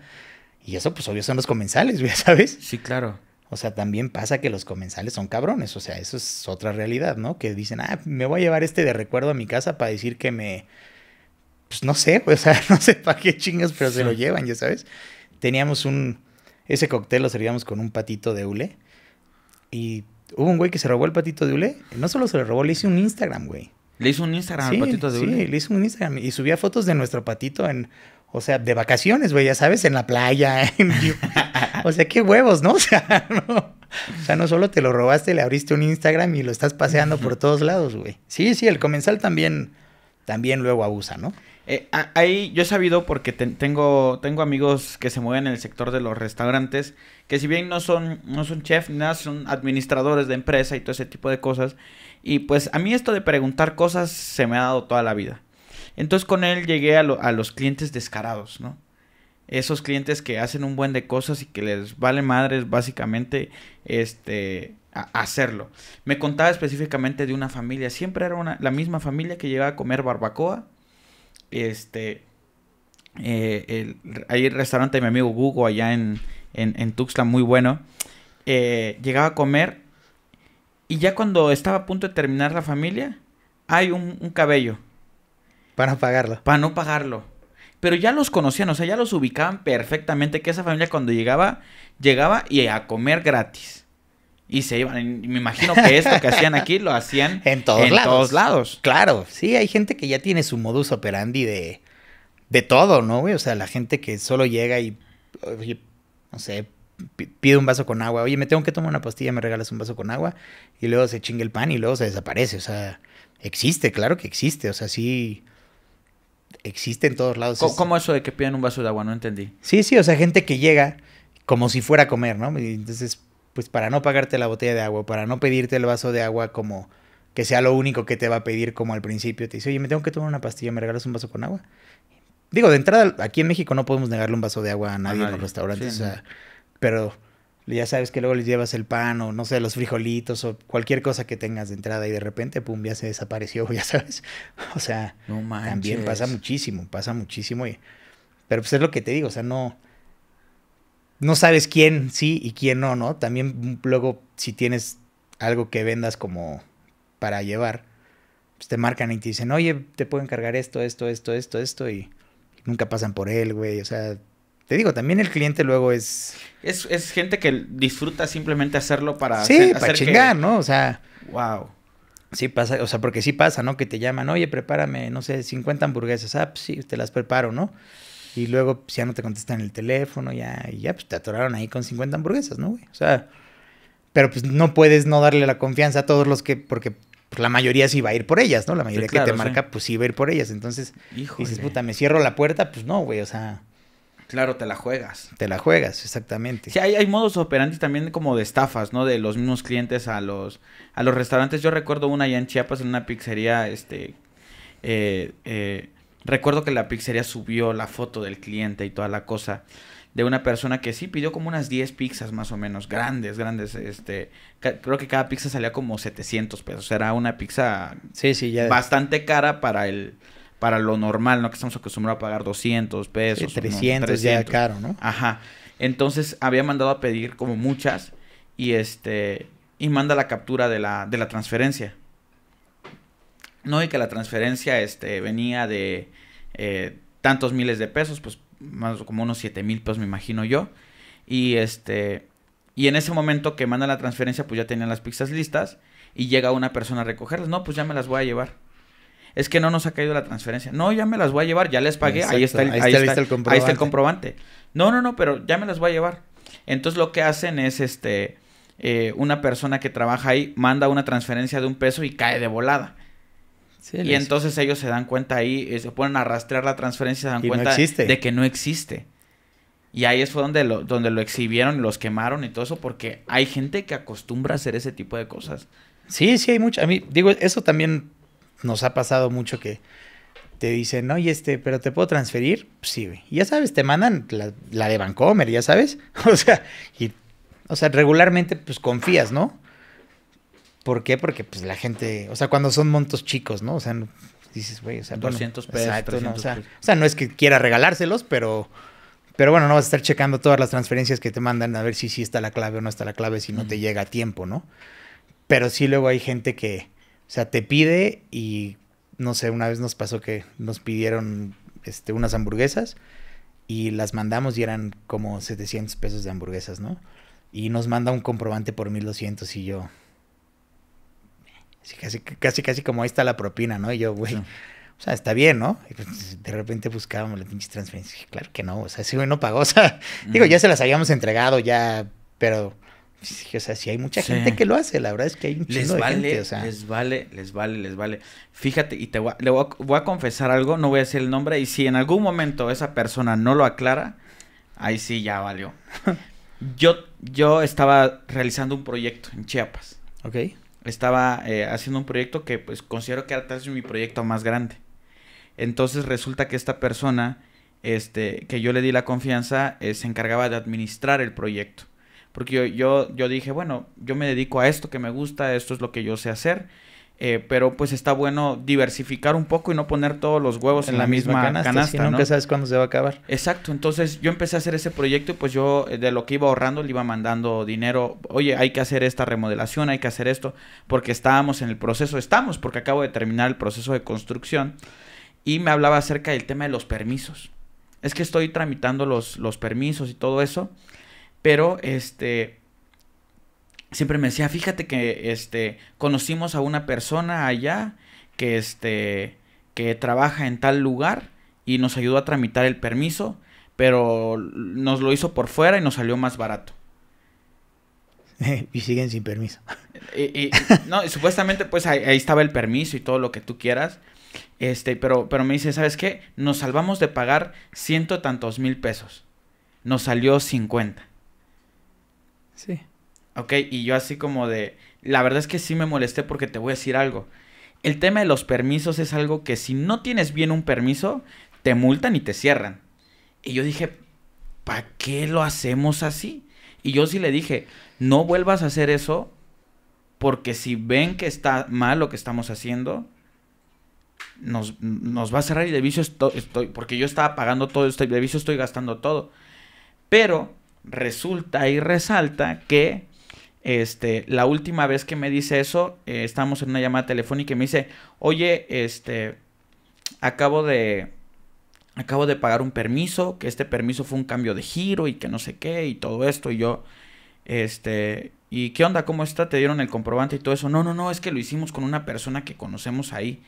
y eso pues obvio son los comensales, güey, ¿sabes? Sí, claro. O sea, también pasa que los comensales son cabrones, o sea, eso es otra realidad, ¿no? Que dicen, ah, me voy a llevar este de recuerdo a mi casa para decir que me, pues no sé, güey, o sea, no sé para qué chingas, pero se lo llevan, ya sabes. Teníamos un, ese cóctel lo servíamos con un patito de ule. y hubo un güey que se robó el patito de hule, no solo se lo robó, le hice un Instagram, güey. Le hizo un Instagram al patito de hule. Sí, le hizo un Instagram y subía fotos de nuestro patito en o sea, de vacaciones, güey, ya sabes, en la playa. o sea, qué huevos, ¿no? O sea, no. O sea, no solo te lo robaste, le abriste un Instagram y lo estás paseando por todos lados, güey. Sí, sí, el comensal también, también luego abusa, ¿no? Eh, ahí yo he sabido porque tengo, tengo amigos que se mueven en el sector de los restaurantes, que si bien no son, no son chef nada, son administradores de empresa y todo ese tipo de cosas. Y pues a mí esto de preguntar cosas se me ha dado toda la vida. Entonces con él llegué a, los clientes descarados, ¿no? Esos clientes que hacen un buen de cosas y que les vale madres básicamente este, hacerlo. Me contaba específicamente de una familia. Siempre era la misma familia que llegaba a comer barbacoa. Este, eh, el, hay restaurante de mi amigo Hugo, allá en, en, Tuxtla, muy bueno. Eh, llegaba a comer y ya cuando estaba a punto de terminar la familia, hay un cabello. Para no pagarlo. Para no pagarlo. Pero ya los conocían, o sea, ya los ubicaban perfectamente que esa familia cuando llegaba, llegaba y a comer gratis. Y se iban, me imagino que esto que hacían aquí lo hacían en todos, en lados. Claro, sí, hay gente que ya tiene su modus operandi de, de todo, ¿no, güey? O sea, la gente que solo llega y, no sé, pide un vaso con agua, oye, me tengo que tomar una pastilla, me regalas un vaso con agua, y luego se chinga el pan y luego se desaparece, o sea, existe, claro que existe, o sea, sí, existe en todos lados. ¿Cómo, eso de que piden un vaso de agua? No entendí. Sí, sí, o sea, gente que llega como si fuera a comer, ¿no? entonces, pues para no pagarte la botella de agua, para no pedirte el vaso de agua como que sea lo único que te va a pedir como al principio, te dice, oye, me tengo que tomar una pastilla, ¿me regalas un vaso con agua? Digo, de entrada, aquí en México no podemos negarle un vaso de agua a nadie, en los restaurantes, o sea, pero ya sabes que luego les llevas el pan o no sé, los frijolitos o cualquier cosa que tengas de entrada y de repente, pum, ya se desapareció, ya sabes. O sea, también pasa muchísimo, pasa muchísimo. Y, pero pues es lo que te digo, o sea, no, no sabes quién sí y quién no, ¿no? También mm, luego si tienes algo que vendas como para llevar, pues te marcan y te dicen, oye, te puedo encargar esto, esto, esto, esto, esto y nunca pasan por él, güey, o sea, te digo, también el cliente luego es... Es, gente que disfruta simplemente hacerlo para... Sí, para chingar, ¿no? O sea... Wow. Sí pasa, o sea, porque sí pasa, ¿no? Que te llaman, oye, prepárame, no sé, 50 hamburguesas. Ah, pues sí, te las preparo, ¿no? Y luego pues, ya no te contestan el teléfono, ya, y ya, pues te atoraron ahí con 50 hamburguesas, ¿no, güey? O sea, pero pues no puedes no darle la confianza a todos los que, porque pues, la mayoría sí va a ir por ellas, ¿no? La mayoría que te marca, pues sí va a ir por ellas. Entonces, dices, puta, me cierro la puerta, pues no, güey, o sea... Claro, te la juegas. Te la juegas, exactamente. Sí, hay, hay modos operantes también como de estafas, ¿no? De los mismos clientes a los, a los restaurantes. Yo recuerdo una allá en Chiapas, en una pizzería, este... Eh, eh, recuerdo que la pizzería subió la foto del cliente y toda la cosa de una persona que sí pidió como unas 10 pizzas más o menos, grandes, grandes, este, creo que cada pizza salía como 700 pesos, era una pizza sí, sí, ya bastante cara para el para lo normal, ¿no? Que estamos acostumbrados a pagar 200 pesos. 300, ya caro, ¿no? Ajá. Entonces había mandado a pedir como muchas y este y manda la captura de la, de la transferencia. No, y que la transferencia este, venía de eh, tantos miles de pesos, pues más como unos 7 mil pesos me imagino yo. Y este y en ese momento que manda la transferencia, pues ya tenían las pizzas listas y llega una persona a recogerlas. No, pues ya me las voy a llevar es que no nos ha caído la transferencia. No, ya me las voy a llevar, ya les pagué, ahí está, el, ahí, está, el comprobante. No, no, no, pero ya me las voy a llevar. Entonces lo que hacen es este, eh, una persona que trabaja ahí manda una transferencia de un peso y cae de volada. y entonces ellos se dan cuenta ahí, eh, se ponen a rastrear la transferencia y se dan cuenta de que no existe. Y ahí fue donde lo, donde lo exhibieron, los quemaron y todo eso, porque hay gente que acostumbra a hacer ese tipo de cosas. Sí, sí, hay mucha. A mí, digo, eso también nos ha pasado mucho que te dicen, oye, este, pero ¿te puedo transferir? Pues sí, güey. Ya sabes, te mandan la, de Vancomer, ya sabes. O sea, y, o sea, regularmente pues confías, ¿no? ¿Por qué? Porque pues la gente, o sea, cuando son montos chicos, ¿no? O sea, dices, güey, o sea, 200 pesos, no, o, sea, no es que quiera regalárselos, pero pero bueno, no vas a estar checando todas las transferencias que te mandan a ver si sí está la clave o no está la clave, si no te llega a tiempo, ¿no? Pero sí luego hay gente que, o sea, te pide y no sé, una vez nos pasó que nos pidieron este, unas hamburguesas y las mandamos y eran como 700 pesos de hamburguesas, ¿no? Y nos manda un comprobante por 1200 y yo. Casi, casi, casi como ahí está la propina, ¿no? Y yo, güey. O sea, está bien, ¿no? Pues, de repente buscábamos la pinche transferencia. Claro que no, o sea, ese güey no pagó. O sea, digo, ya se las habíamos entregado, ya, pero pues, o sea, si hay mucha gente que lo hace, la verdad es que hay un les gente, o Les vale, les vale, les vale. Fíjate, y te voy a, le voy a, confesar algo, no voy a decir el nombre, y si en algún momento esa persona no lo aclara, ahí sí ya valió. yo, yo estaba realizando un proyecto en Chiapas. Ok. Estaba eh, haciendo un proyecto que pues considero que era tal mi proyecto más grande. Entonces resulta que esta persona, este, que yo le di la confianza, eh, se encargaba de administrar el proyecto. Porque yo, yo, dije, bueno, yo me dedico a esto que me gusta, esto es lo que yo sé hacer. Eh, pero pues está bueno diversificar un poco y no poner todos los huevos en, la misma, canasta. si nunca sabes cuándo se va a acabar. Exacto, entonces yo empecé a hacer ese proyecto y pues yo eh, de lo que iba ahorrando le iba mandando dinero. Oye, hay que hacer esta remodelación, hay que hacer esto, porque estábamos en el proceso, estamos, porque acabo de terminar el proceso de construcción. Y me hablaba acerca del tema de los permisos. Es que estoy tramitando los, los permisos y todo eso. Pero este siempre me decía, "Fíjate que este conocimos a una persona allá que este que trabaja en tal lugar y nos ayudó a tramitar el permiso, pero nos lo hizo por fuera y nos salió más barato." y siguen sin permiso. no, y supuestamente pues ahí, estaba el permiso y todo lo que tú quieras. Este, pero, pero me dice, ¿sabes qué? Nos salvamos de pagar ciento tantos mil pesos. Nos salió cincuenta. Sí. Ok, y yo así como de, la verdad es que sí me molesté porque te voy a decir algo. El tema de los permisos es algo que si no tienes bien un permiso, te multan y te cierran. Y yo dije, ¿para qué lo hacemos así? Y yo sí le dije, no vuelvas a hacer eso porque si ven que está mal lo que estamos haciendo, nos, nos va a cerrar y de vicio estoy, porque yo estaba pagando todo, estoy, de vicio estoy gastando todo. Pero resulta y resalta que este, la última vez que me dice eso, eh, estamos en una llamada telefónica y me dice, oye, este, acabo de, acabo de pagar un permiso, que este permiso fue un cambio de giro y que no sé qué y todo esto y yo, este, ¿y qué onda? ¿Cómo está? ¿Te dieron el comprobante y todo eso? No, no, no, es que lo hicimos con una persona que conocemos ahí.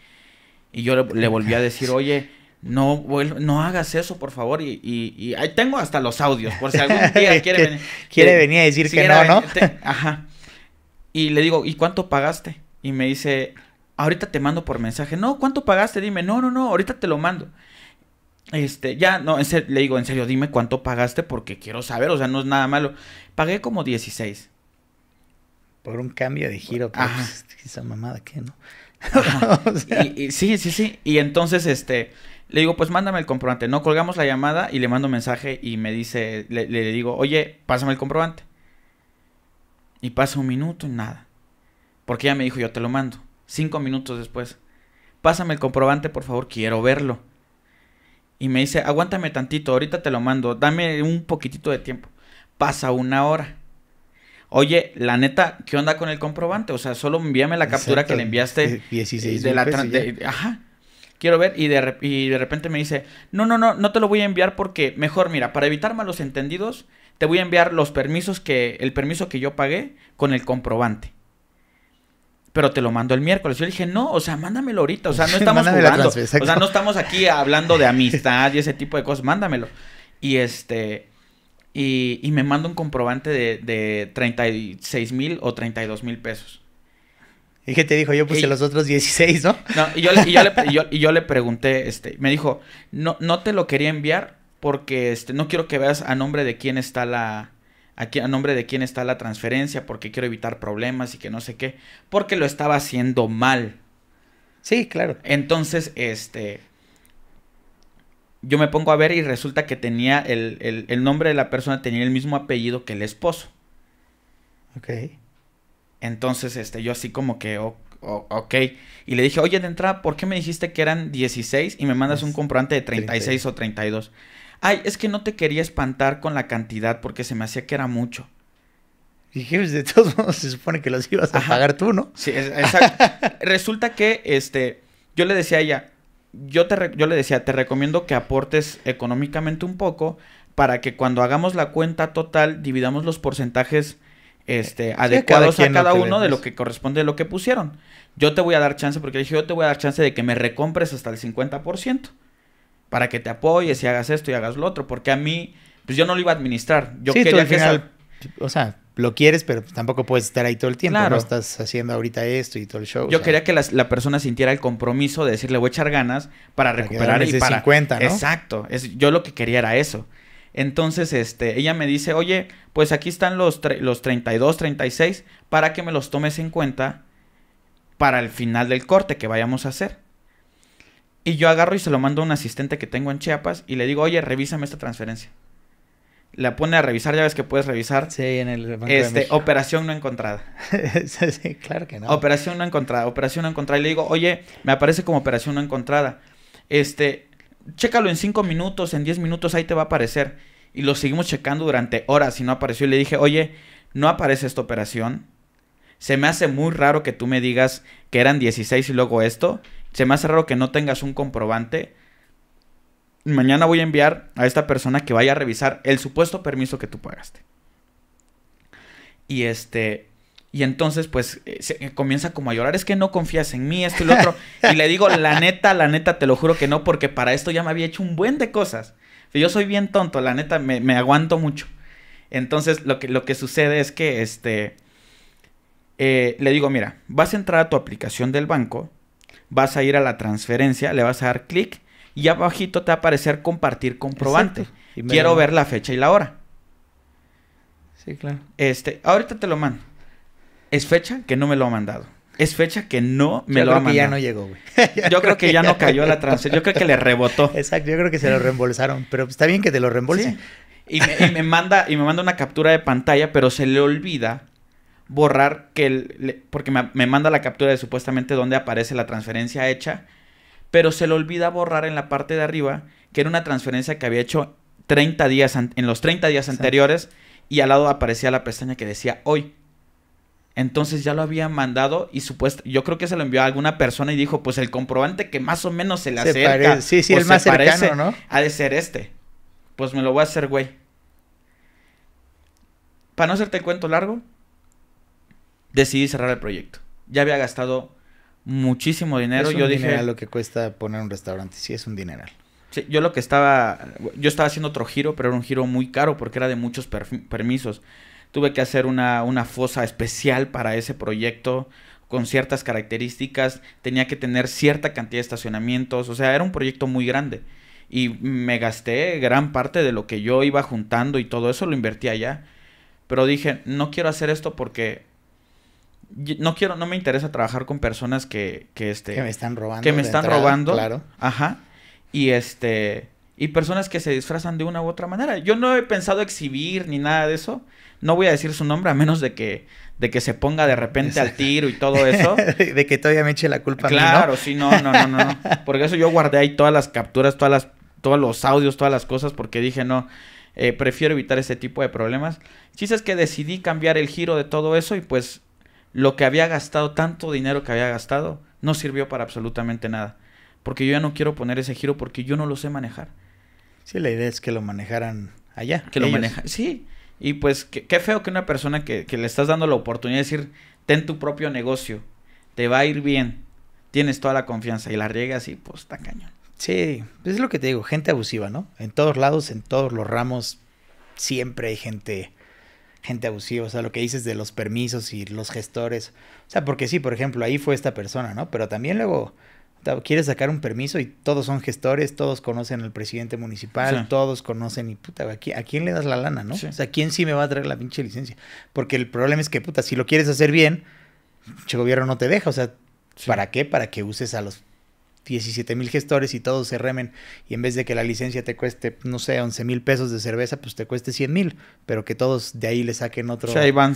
Y yo le volví a decir, oye, no no hagas eso, por favor. Y, ahí tengo hasta los audios, por si algún día quiere venir. quiere eh, venir a decir que no, ¿no? ajá. Y le digo, ¿y cuánto pagaste? Y me dice, ahorita te mando por mensaje. No, ¿cuánto pagaste? Dime, no, no, no, ahorita te lo mando. Este, ya, no, le digo, en serio, dime cuánto pagaste porque quiero saber, o sea, no es nada malo. Pagué como 16. Por un cambio de giro, pues, ajá. esa mamada que no. y, sí, sí, sí. Y entonces, este, le digo, pues mándame el comprobante. No, colgamos la llamada y le mando mensaje y me dice, le, digo, oye, pásame el comprobante. Y pasa un minuto y nada. Porque ella me dijo, yo te lo mando. Cinco minutos después. Pásame el comprobante, por favor, quiero verlo. Y me dice, aguántame tantito, ahorita te lo mando, dame un poquitito de tiempo. Pasa una hora. Oye, la neta, ¿qué onda con el comprobante? O sea, solo envíame la captura que le enviaste. Eh, eh, de la Ajá quiero ver. Y de, repente me dice, no, no, no, no te lo voy a enviar porque mejor, mira, para evitar malos entendidos, te voy a enviar los permisos que, el permiso que yo pagué con el comprobante. Pero te lo mando el miércoles. Yo le dije, no, o sea, mándamelo ahorita. O sea, no estamos jugando. O sea, no estamos aquí hablando de amistad y ese tipo de cosas. Mándamelo. Y este. Y, me manda un comprobante de, de 36 mil o 32 mil pesos. ¿Y qué te dijo? Yo puse los otros 16, ¿no? y yo, le, pregunté, este, me dijo, no, no te lo quería enviar porque este, no quiero que veas a nombre de quién está la, aquí a nombre de quién está la transferencia, porque quiero evitar problemas y que no sé qué, porque lo estaba haciendo mal. Sí, claro. Entonces, este, yo me pongo a ver y resulta que tenía el, el nombre de la persona tenía el mismo apellido que el esposo. Ok. Entonces, este, yo así como que, ok. Y le dije, oye, de entrada, ¿por qué me dijiste que eran 16 y me mandas un comprobante de 36 o 32? Ay, es que no te quería espantar con la cantidad porque se me hacía que era mucho. pues, de todos modos se supone que los ibas a pagar tú, ¿no? Sí, exacto. Resulta que, este, yo le decía a ella, yo, te yo le decía, te recomiendo que aportes económicamente un poco para que cuando hagamos la cuenta total dividamos los porcentajes este, adecuados a cada uno de lo que corresponde a lo que pusieron. Yo te voy a dar chance, porque dije, yo te voy a dar chance de que me recompres hasta el 50%, para que te apoyes y hagas esto y hagas lo otro, porque a mí, pues yo no lo iba a administrar. Yo quería que... O sea, lo quieres, pero tampoco puedes estar ahí todo el tiempo. No estás haciendo ahorita esto y todo el show. Yo quería que la, persona sintiera el compromiso de decirle voy a echar ganas para, recuperar el 50, ¿no? Exacto. Es, yo lo que quería era eso. Entonces, este, ella me dice, oye, pues aquí están los, los 32, 36, para que me los tomes en cuenta para el final del corte que vayamos a hacer. Y yo agarro y se lo mando a un asistente que tengo en Chiapas y le digo, oye, revísame esta transferencia. La pone a revisar, ya ves que puedes revisar. Sí, en el este, Operación no encontrada. sí, claro que no. Operación no encontrada, operación no encontrada. Y le digo, oye, me aparece como operación no encontrada. Este, chécalo en 5 minutos, en 10 minutos, ahí te va a aparecer. Y lo seguimos checando durante horas y no apareció. Y le dije, oye, no aparece esta operación. Se me hace muy raro que tú me digas que eran 16 y luego esto. Se me hace raro que no tengas un comprobante. Mañana voy a enviar a esta persona que vaya a revisar el supuesto permiso que tú pagaste. Y este, y entonces, pues, eh, se eh, comienza como a llorar, es que no confías en mí, esto y lo otro. Y le digo, la neta, la neta, te lo juro que no, porque para esto ya me había hecho un buen de cosas. Yo soy bien tonto, la neta, me, aguanto mucho. Entonces, lo que, lo que sucede es que, este, eh, le digo, mira, vas a entrar a tu aplicación del banco, vas a ir a la transferencia, le vas a dar clic y abajito te va a aparecer compartir comprobante. Quiero ver la fecha y la hora. Sí, claro. Este, ahorita te lo mando. Es fecha que no me lo ha mandado. Es fecha que no me lo ha mandado. Yo creo que ya no llegó, güey. yo creo que ya no cayó la transferencia. Yo creo que le rebotó. Exacto, yo creo que se lo reembolsaron. Pero está bien que te lo reembolsen. Y, me, manda, y me manda una captura de pantalla, pero se le olvida borrar que... porque me, manda la captura de supuestamente donde aparece la transferencia hecha. Pero se le olvida borrar en la parte de arriba que era una transferencia que había hecho 30 días en los 30 días anteriores y al lado aparecía la pestaña que decía hoy. Entonces ya lo había mandado y supuesto, yo creo que se lo envió a alguna persona y dijo, pues el comprobante que más o menos se le acerca. Sí, sí, el más cercano, ¿no? Ha de ser este. Pues me lo voy a hacer, güey. Para no hacerte el cuento largo, decidí cerrar el proyecto. Ya había gastado muchísimo dinero. Es un yo dije. lo que cuesta poner un restaurante, sí es un dineral. Sí, yo lo que estaba, yo estaba haciendo otro giro, pero era un giro muy caro porque era de muchos permisos. Tuve que hacer una, fosa especial para ese proyecto con ciertas características, tenía que tener cierta cantidad de estacionamientos, o sea, era un proyecto muy grande. Y me gasté gran parte de lo que yo iba juntando y todo eso lo invertí allá. Pero dije, no quiero hacer esto porque no quiero, no me interesa trabajar con personas que, que este. Que me están robando. Que me están robando. Claro. Ajá. Y este. Y personas que se disfrazan de una u otra manera. Yo no he pensado exhibir ni nada de eso. No voy a decir su nombre a menos de que, de que se ponga de repente al tiro y todo eso. de que todavía me eche la culpa claro, a mí, ¿no? sí, no, no, no, no. Porque eso yo guardé ahí todas las capturas, todas las, todos los audios, todas las cosas, porque dije, no, eh, prefiero evitar ese tipo de problemas. Chiste es que decidí cambiar el giro de todo eso y pues lo que había gastado, tanto dinero que había gastado, no sirvió para absolutamente nada. Porque yo ya no quiero poner ese giro porque yo no lo sé manejar. Sí, la idea es que lo manejaran allá. Que lo manejan. Sí, y pues qué, feo que una persona que, le estás dando la oportunidad de decir, ten tu propio negocio, te va a ir bien, tienes toda la confianza y la riegas y pues está cañón. Sí, pues, es lo que te digo, gente abusiva, ¿no? En todos lados, en todos los ramos, siempre hay gente, gente abusiva. O sea, lo que dices de los permisos y los gestores. O sea, porque sí, por ejemplo, ahí fue esta persona, ¿no? Pero también luego quieres sacar un permiso y todos son gestores, todos conocen al presidente municipal, todos conocen y puta, ¿a quién, le das la lana, no? O sea, ¿quién sí me va a traer la pinche licencia? Porque el problema es que, puta, si lo quieres hacer bien, el gobierno no te deja, o sea, ¿para qué? Para que uses a los 17 mil gestores y todos se remen y en vez de que la licencia te cueste, no sé, 11 mil pesos de cerveza, pues te cueste 100 mil, pero que todos de ahí le saquen otro. O sea, ahí van,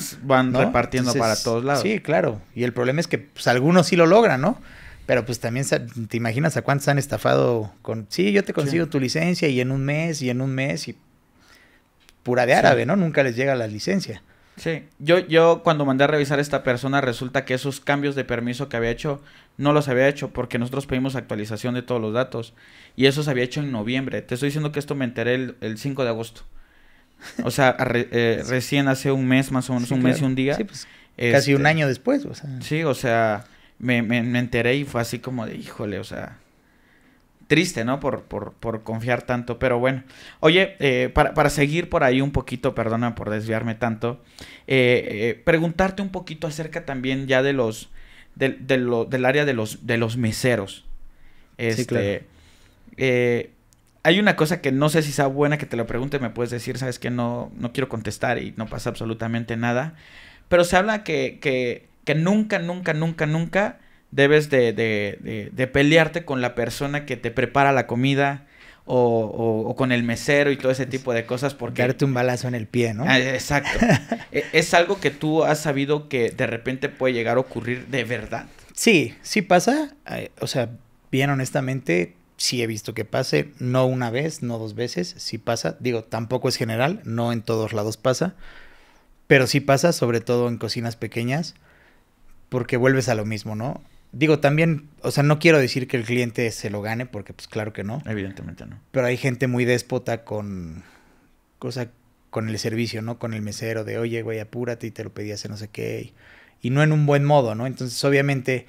repartiendo para todos lados. Sí, claro. Y el problema es que pues, algunos sí lo logran, ¿no? Pero pues también te imaginas a cuántos han estafado con, sí, yo te consigo tu licencia y en un mes y en un mes y pura de árabe, ¿no? Nunca les llega la licencia. Sí, yo, yo cuando mandé a revisar a esta persona resulta que esos cambios de permiso que había hecho no los había hecho porque nosotros pedimos actualización de todos los datos y eso se había hecho en noviembre. Te estoy diciendo que esto me enteré el, 5 de agosto. O sea, eh, recién hace un mes más o menos, un mes y un día. Pues, casi un este, año después. O sea. Sí, o sea, me, enteré y fue así como de, híjole, o sea, triste, ¿no? Por, por, por confiar tanto, pero bueno. Oye, eh, para, seguir por ahí un poquito, perdona por desviarme tanto, eh, eh, preguntarte un poquito acerca también ya de los, del del área de los, de los meseros. Este, sí, claro. hay una cosa que no sé si sea buena que te lo pregunte, me puedes decir, sabes que no, no quiero contestar y no pasa absolutamente nada. Pero se habla que, que que nunca, nunca, nunca, nunca debes de, pelearte con la persona que te prepara la comida, o, con el mesero y todo ese tipo de cosas porque... Darte un balazo en el pie, ¿no? Ah, exacto. E, es algo que tú has sabido que de repente puede llegar a ocurrir de verdad. Sí, sí pasa. Ah, o sea, bien honestamente, sí he visto que pase. No una vez, no dos veces, sí pasa. Digo, tampoco es general, no en todos lados pasa. Pero sí pasa, sobre todo en cocinas pequeñas porque vuelves a lo mismo, ¿no? Digo, también, o sea, no quiero decir que el cliente se lo gane, porque pues claro que no. Evidentemente no. Pero hay gente muy déspota con, cosa, con el servicio, ¿no? Con el mesero de, oye, güey, apúrate y te lo pedí hace no sé qué. Y, no en un buen modo, ¿no? Entonces, obviamente,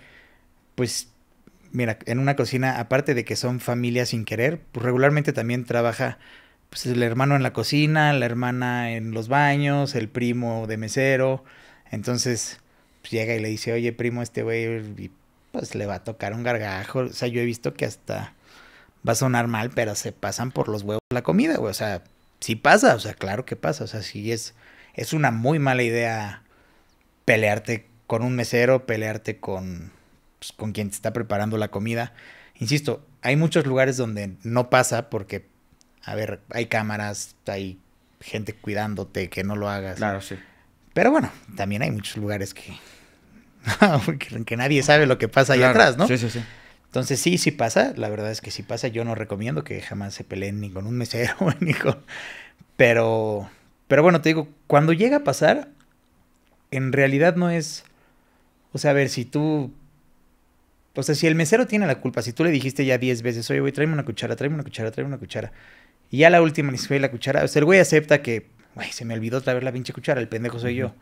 pues, mira, en una cocina, aparte de que son familias sin querer, pues regularmente también trabaja pues, el hermano en la cocina, la hermana en los baños, el primo de mesero. Entonces llega y le dice, oye, primo, este güey, pues le va a tocar un gargajo. O sea, yo he visto que hasta va a sonar mal, pero se pasan por los huevos la comida, güey. O sea, sí pasa, o sea, claro que pasa. O sea, sí es, es una muy mala idea pelearte con un mesero, pelearte con, pues, con quien te está preparando la comida. Insisto, hay muchos lugares donde no pasa porque, a ver, hay cámaras, hay gente cuidándote que no lo hagas. Claro, sí. Pero bueno, también hay muchos lugares que, que nadie sabe lo que pasa ahí atrás, ¿no? Sí, sí, sí. Entonces sí, sí pasa, la verdad es que sí pasa, yo no recomiendo que jamás se peleen ni con un mesero, ni Pero, pero bueno, te digo, cuando llega a pasar, en realidad no es... O sea, a ver, si tú... O sea, si el mesero tiene la culpa, si tú le dijiste ya 10 veces, oye, güey, tráeme una cuchara, tráeme una cuchara, tráeme una cuchara, y ya la última ni se fue la cuchara, o sea, el güey acepta que, güey, se me olvidó traer la pinche cuchara, el pendejo soy yo.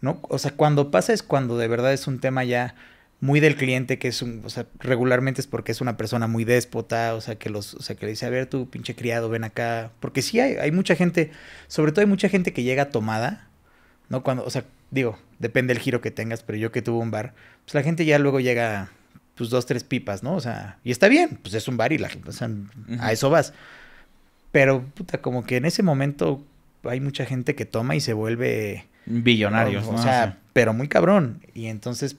¿no? O sea, cuando pasa es cuando de verdad es un tema ya muy del cliente, que es un, o sea, regularmente es porque es una persona muy déspota, o sea, que los, sea, que le dice, a ver, tu pinche criado, ven acá. Porque sí hay, mucha gente, sobre todo hay mucha gente que llega tomada, ¿no? Cuando, o sea, digo, depende del giro que tengas, pero yo que tuve un bar, pues la gente ya luego llega, pues dos, tres pipas, ¿no? O sea, y está bien, pues es un bar y la gente, o sea, a eso vas. Pero, puta, como que en ese momento hay mucha gente que toma y se vuelve Billonarios, sea, pero muy cabrón. Y entonces,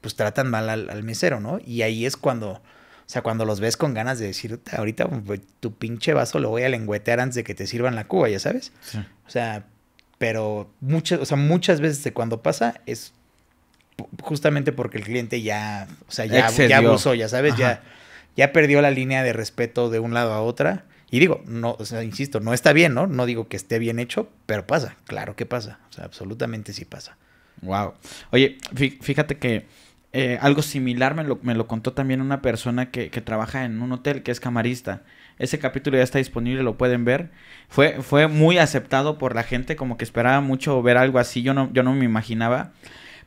pues tratan mal al, mesero, ¿no? Y ahí es cuando, o sea, cuando los ves con ganas de decir, ahorita pues, tu pinche vaso lo voy a lengüetear antes de que te sirvan la cuba, ya sabes. O sea, pero muchas, o sea, muchas veces de cuando pasa es justamente porque el cliente ya, o sea, ya, ya abusó, ya sabes, ya, ya perdió la línea de respeto de un lado a otra y digo, no, o sea, insisto, no está bien, ¿no? No digo que esté bien hecho, pero pasa, claro que pasa, o sea, absolutamente sí pasa. Wow. Oye, fíjate que eh, algo similar me lo, contó también una persona que, trabaja en un hotel, que es camarista. Ese capítulo ya está disponible, lo pueden ver. Fue, fue muy aceptado por la gente, como que esperaba mucho ver algo así, yo no, yo no me imaginaba.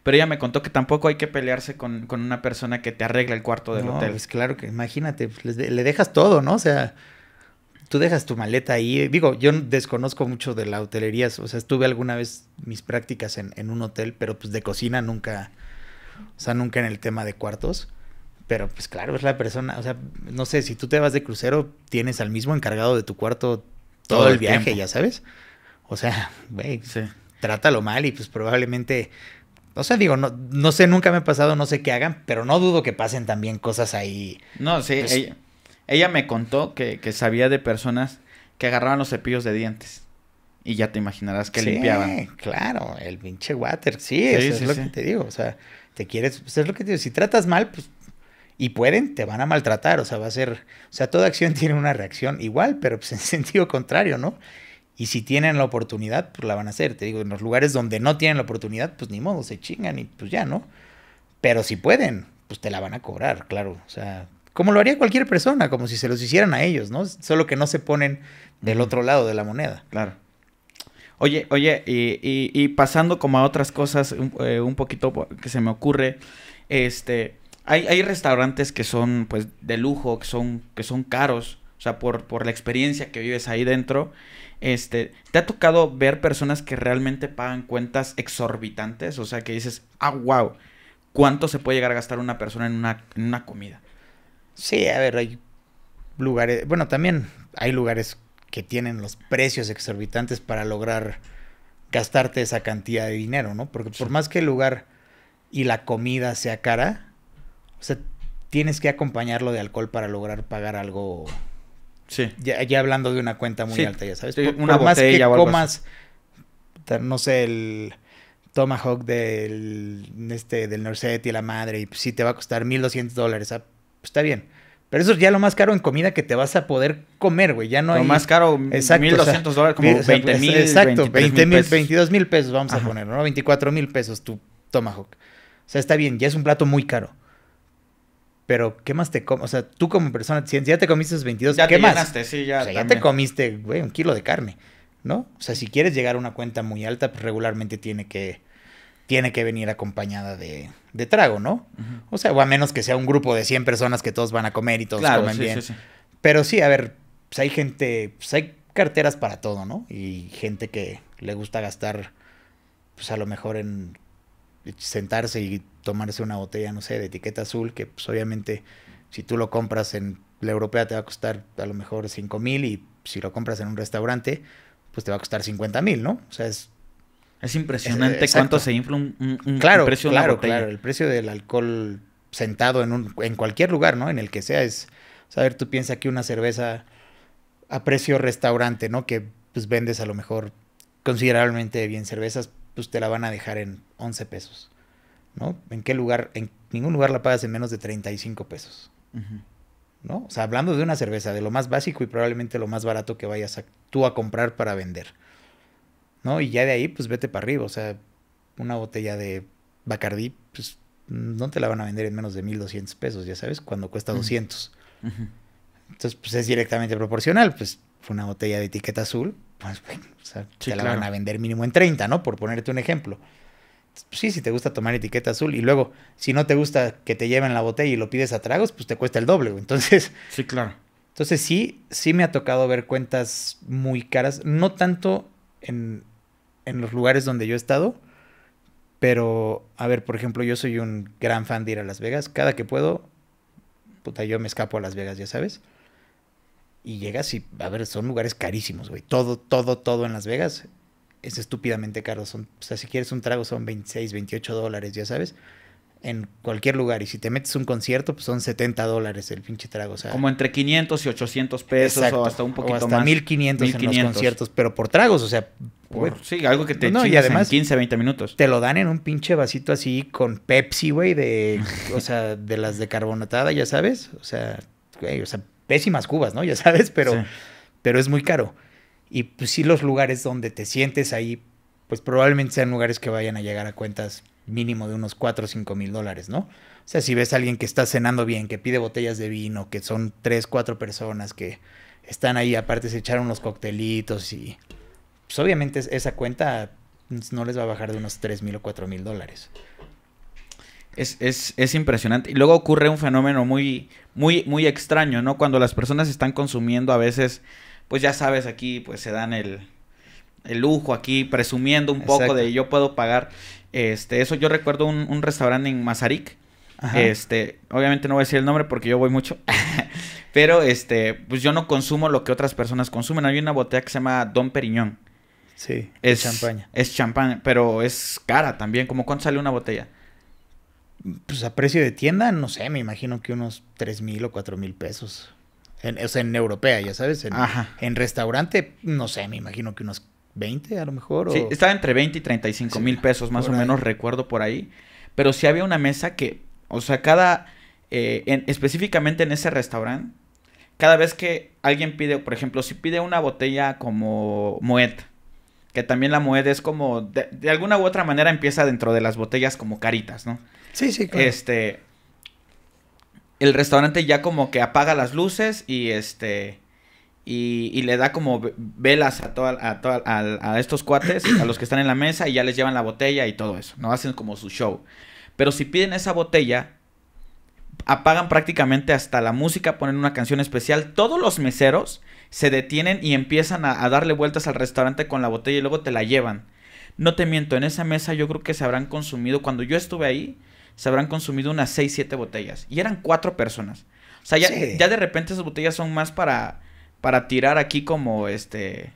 Pero ella me contó que tampoco hay que pelearse con, una persona que te arregla el cuarto del hotel. Pues claro que imagínate, pues, le dejas todo, ¿no? O sea, tú dejas tu maleta ahí. Digo, yo desconozco mucho de la hotelería. O sea, estuve alguna vez mis prácticas en, un hotel, pero pues de cocina nunca. O sea, nunca en el tema de cuartos. Pero pues claro, es la persona. O sea, no sé, si tú te vas de crucero, tienes al mismo encargado de tu cuarto todo, el viaje, ya sabes. O sea, güey, trátalo mal y pues probablemente. O sea, digo, no, no sé, nunca me ha pasado, no sé qué hagan, pero no dudo que pasen también cosas ahí. No, sí, pues, ella me contó que, que sabía de personas que agarraban los cepillos de dientes. Y ya te imaginarás que limpiaban. Claro, el pinche water. Sí, eso es lo que te digo. O sea, te quieres, pues, es lo que te digo. Si tratas mal, pues, y pueden, te van a maltratar. O sea, va a ser, o sea, toda acción tiene una reacción igual, pero pues en sentido contrario, ¿no? Y si tienen la oportunidad, pues la van a hacer. Te digo, en los lugares donde no tienen la oportunidad, pues ni modo, se chingan y pues ya, ¿no? Pero si pueden, pues te la van a cobrar, claro. O sea, como lo haría cualquier persona, como si se los hicieran a ellos, ¿no? Solo que no se ponen del otro lado de la moneda. Claro. Oye, oye, y, pasando como a otras cosas un, eh, poquito que se me ocurre, este, hay, restaurantes que son pues de lujo, que son, que son caros, o sea, por, por la experiencia que vives ahí dentro, este, ¿te ha tocado ver personas que realmente pagan cuentas exorbitantes? O sea, que dices, ah, wow, ¿cuánto se puede llegar a gastar una persona en una comida? Sí, a ver, hay lugares, bueno, también hay lugares que tienen los precios exorbitantes para lograr gastarte esa cantidad de dinero, ¿no? Porque por más que el lugar y la comida sea cara, o sea, tienes que acompañarlo de alcohol para lograr pagar algo. Sí. Ya, hablando de una cuenta muy alta, ya sabes. una más que comas, no sé, el Tomahawk del, este, del Norsetti y la madre, y si pues, te va a costar 1200 dólares, está bien. Pero eso es ya lo más caro en comida que te vas a poder comer, güey. Ya no lo hay. Lo más caro, 1200 dólares, como 20 Exacto, 22 mil pesos, vamos a poner, ¿no? 24 mil pesos tu tomahawk. O sea, está bien, ya es un plato muy caro. Pero, ¿qué más te comes? O sea, tú como persona, ciencia, ya te comiste esos 22, ya ¿qué te más? sí, ya, ya te comiste, güey, un kilo de carne, ¿no? O sea, si quieres llegar a una cuenta muy alta, pues regularmente tiene que tiene que venir acompañada de, trago, ¿no? O sea, o a menos que sea un grupo de 100 personas que todos van a comer y todos comen bien. Pero sí, a ver, pues hay gente, pues hay carteras para todo, ¿no? Y gente que le gusta gastar, pues a lo mejor en sentarse y tomarse una botella, no sé, de etiqueta azul, que pues obviamente si tú lo compras en la europea te va a costar a lo mejor 5 mil y si lo compras en un restaurante, pues te va a costar 50 mil, ¿no? O sea, es es impresionante eh, cuánto se infla un, claro, precio claro, Claro, el precio del alcohol sentado en, un, en cualquier lugar, ¿no? En el que sea es... a ver, tú piensas que una cerveza a precio restaurante, ¿no? Que pues vendes a lo mejor considerablemente bien cervezas, pues te la van a dejar en 11 pesos, ¿no? ¿En qué lugar? En ningún lugar la pagas en menos de 35 pesos, ¿no? O sea, hablando de una cerveza, de lo más básico y probablemente lo más barato que vayas a, tú a comprar para vender. ¿no? Y ya de ahí, pues vete para arriba. O sea, una botella de Bacardí, pues no te la van a vender en menos de 1200 pesos, ya sabes, cuando cuesta 200. Entonces, pues es directamente proporcional. Pues una botella de etiqueta azul, pues, bueno, te la van a vender mínimo en 30, ¿no? Por ponerte un ejemplo. Pues, sí, si te gusta tomar etiqueta azul y luego, si no te gusta que te lleven la botella y lo pides a tragos, pues te cuesta el doble. Entonces. Sí, claro. Entonces sí, sí me ha tocado ver cuentas muy caras, no tanto en, en los lugares donde yo he estado. Pero, a ver, por ejemplo, yo soy un gran fan de ir a Las Vegas. Cada que puedo, puta, yo me escapo a Las Vegas, ya sabes. Y llegas y, a ver, son lugares carísimos, güey. Todo, todo, todo en Las Vegas es estúpidamente caro. Son, o sea, si quieres un trago son 26, 28 dólares, ya sabes. En cualquier lugar. Y si te metes un concierto, pues son 70 dólares el pinche trago. sea, Como entre 500 y 800 pesos o hasta un poquito o hasta 1500, 1500 en los conciertos, pero por tragos. O sea, sí, algo que te no, en 15, 20 minutos. Te lo dan en un pinche vasito así con Pepsi, güey, de, o sea, de las de carbonatada, ya sabes. O sea, pésimas cubas, ¿no? Ya sabes, pero, pero es muy caro. Y pues sí, los lugares donde te sientes ahí, pues probablemente sean lugares que vayan a llegar a cuentas mínimo de unos 4 o 5 mil dólares, ¿no? O sea, si ves a alguien que está cenando bien, que pide botellas de vino, que son 3, 4 personas, que están ahí, aparte se echaron unos coctelitos y pues obviamente esa cuenta no les va a bajar de unos 3 mil o 4 mil dólares. Es, impresionante. Y luego ocurre un fenómeno muy, muy, muy extraño, ¿no? Cuando las personas están consumiendo a veces, pues ya sabes, aquí pues se dan el, lujo, aquí presumiendo un poco de yo puedo pagar. Este, eso yo recuerdo un, un restaurante en Mazarik. Este, obviamente no voy a decir el nombre porque yo voy mucho. pero este, pues yo no consumo lo que otras personas consumen. Hay una botella que se llama Don Periñón. Sí, es champaña. Es champaña, pero es cara también. ¿Cómo cuánto sale una botella? Pues a precio de tienda, no sé, me imagino que unos tres mil o cuatro mil pesos. En, o sea, en europea, ya sabes. En, en restaurante, no sé, me imagino que unos 20 a lo mejor. Sí, estaba entre 20 y 35 mil pesos, más o menos, recuerdo por ahí. Pero si había una mesa que, o sea, cada, eh, específicamente en ese restaurante, cada vez que alguien pide, por ejemplo, si pide una botella como Moet, que también la moeda es como, de, alguna u otra manera empieza dentro de las botellas como caritas, ¿no? Sí, sí, claro. Este, el restaurante ya como que apaga las luces y este... Y, le da como velas a, toda, a, estos cuates, a los que están en la mesa, y ya les llevan la botella y todo eso, ¿no? Hacen como su show. Pero si piden esa botella, apagan prácticamente hasta la música, ponen una canción especial. Todos los meseros se detienen y empiezan a, darle vueltas al restaurante con la botella y luego te la llevan. No te miento, en esa mesa yo creo que se habrán consumido, cuando yo estuve ahí, se habrán consumido unas 6, 7 botellas. Y eran cuatro personas. O sea, ya, ya de repente esas botellas son más para, para tirar aquí como este...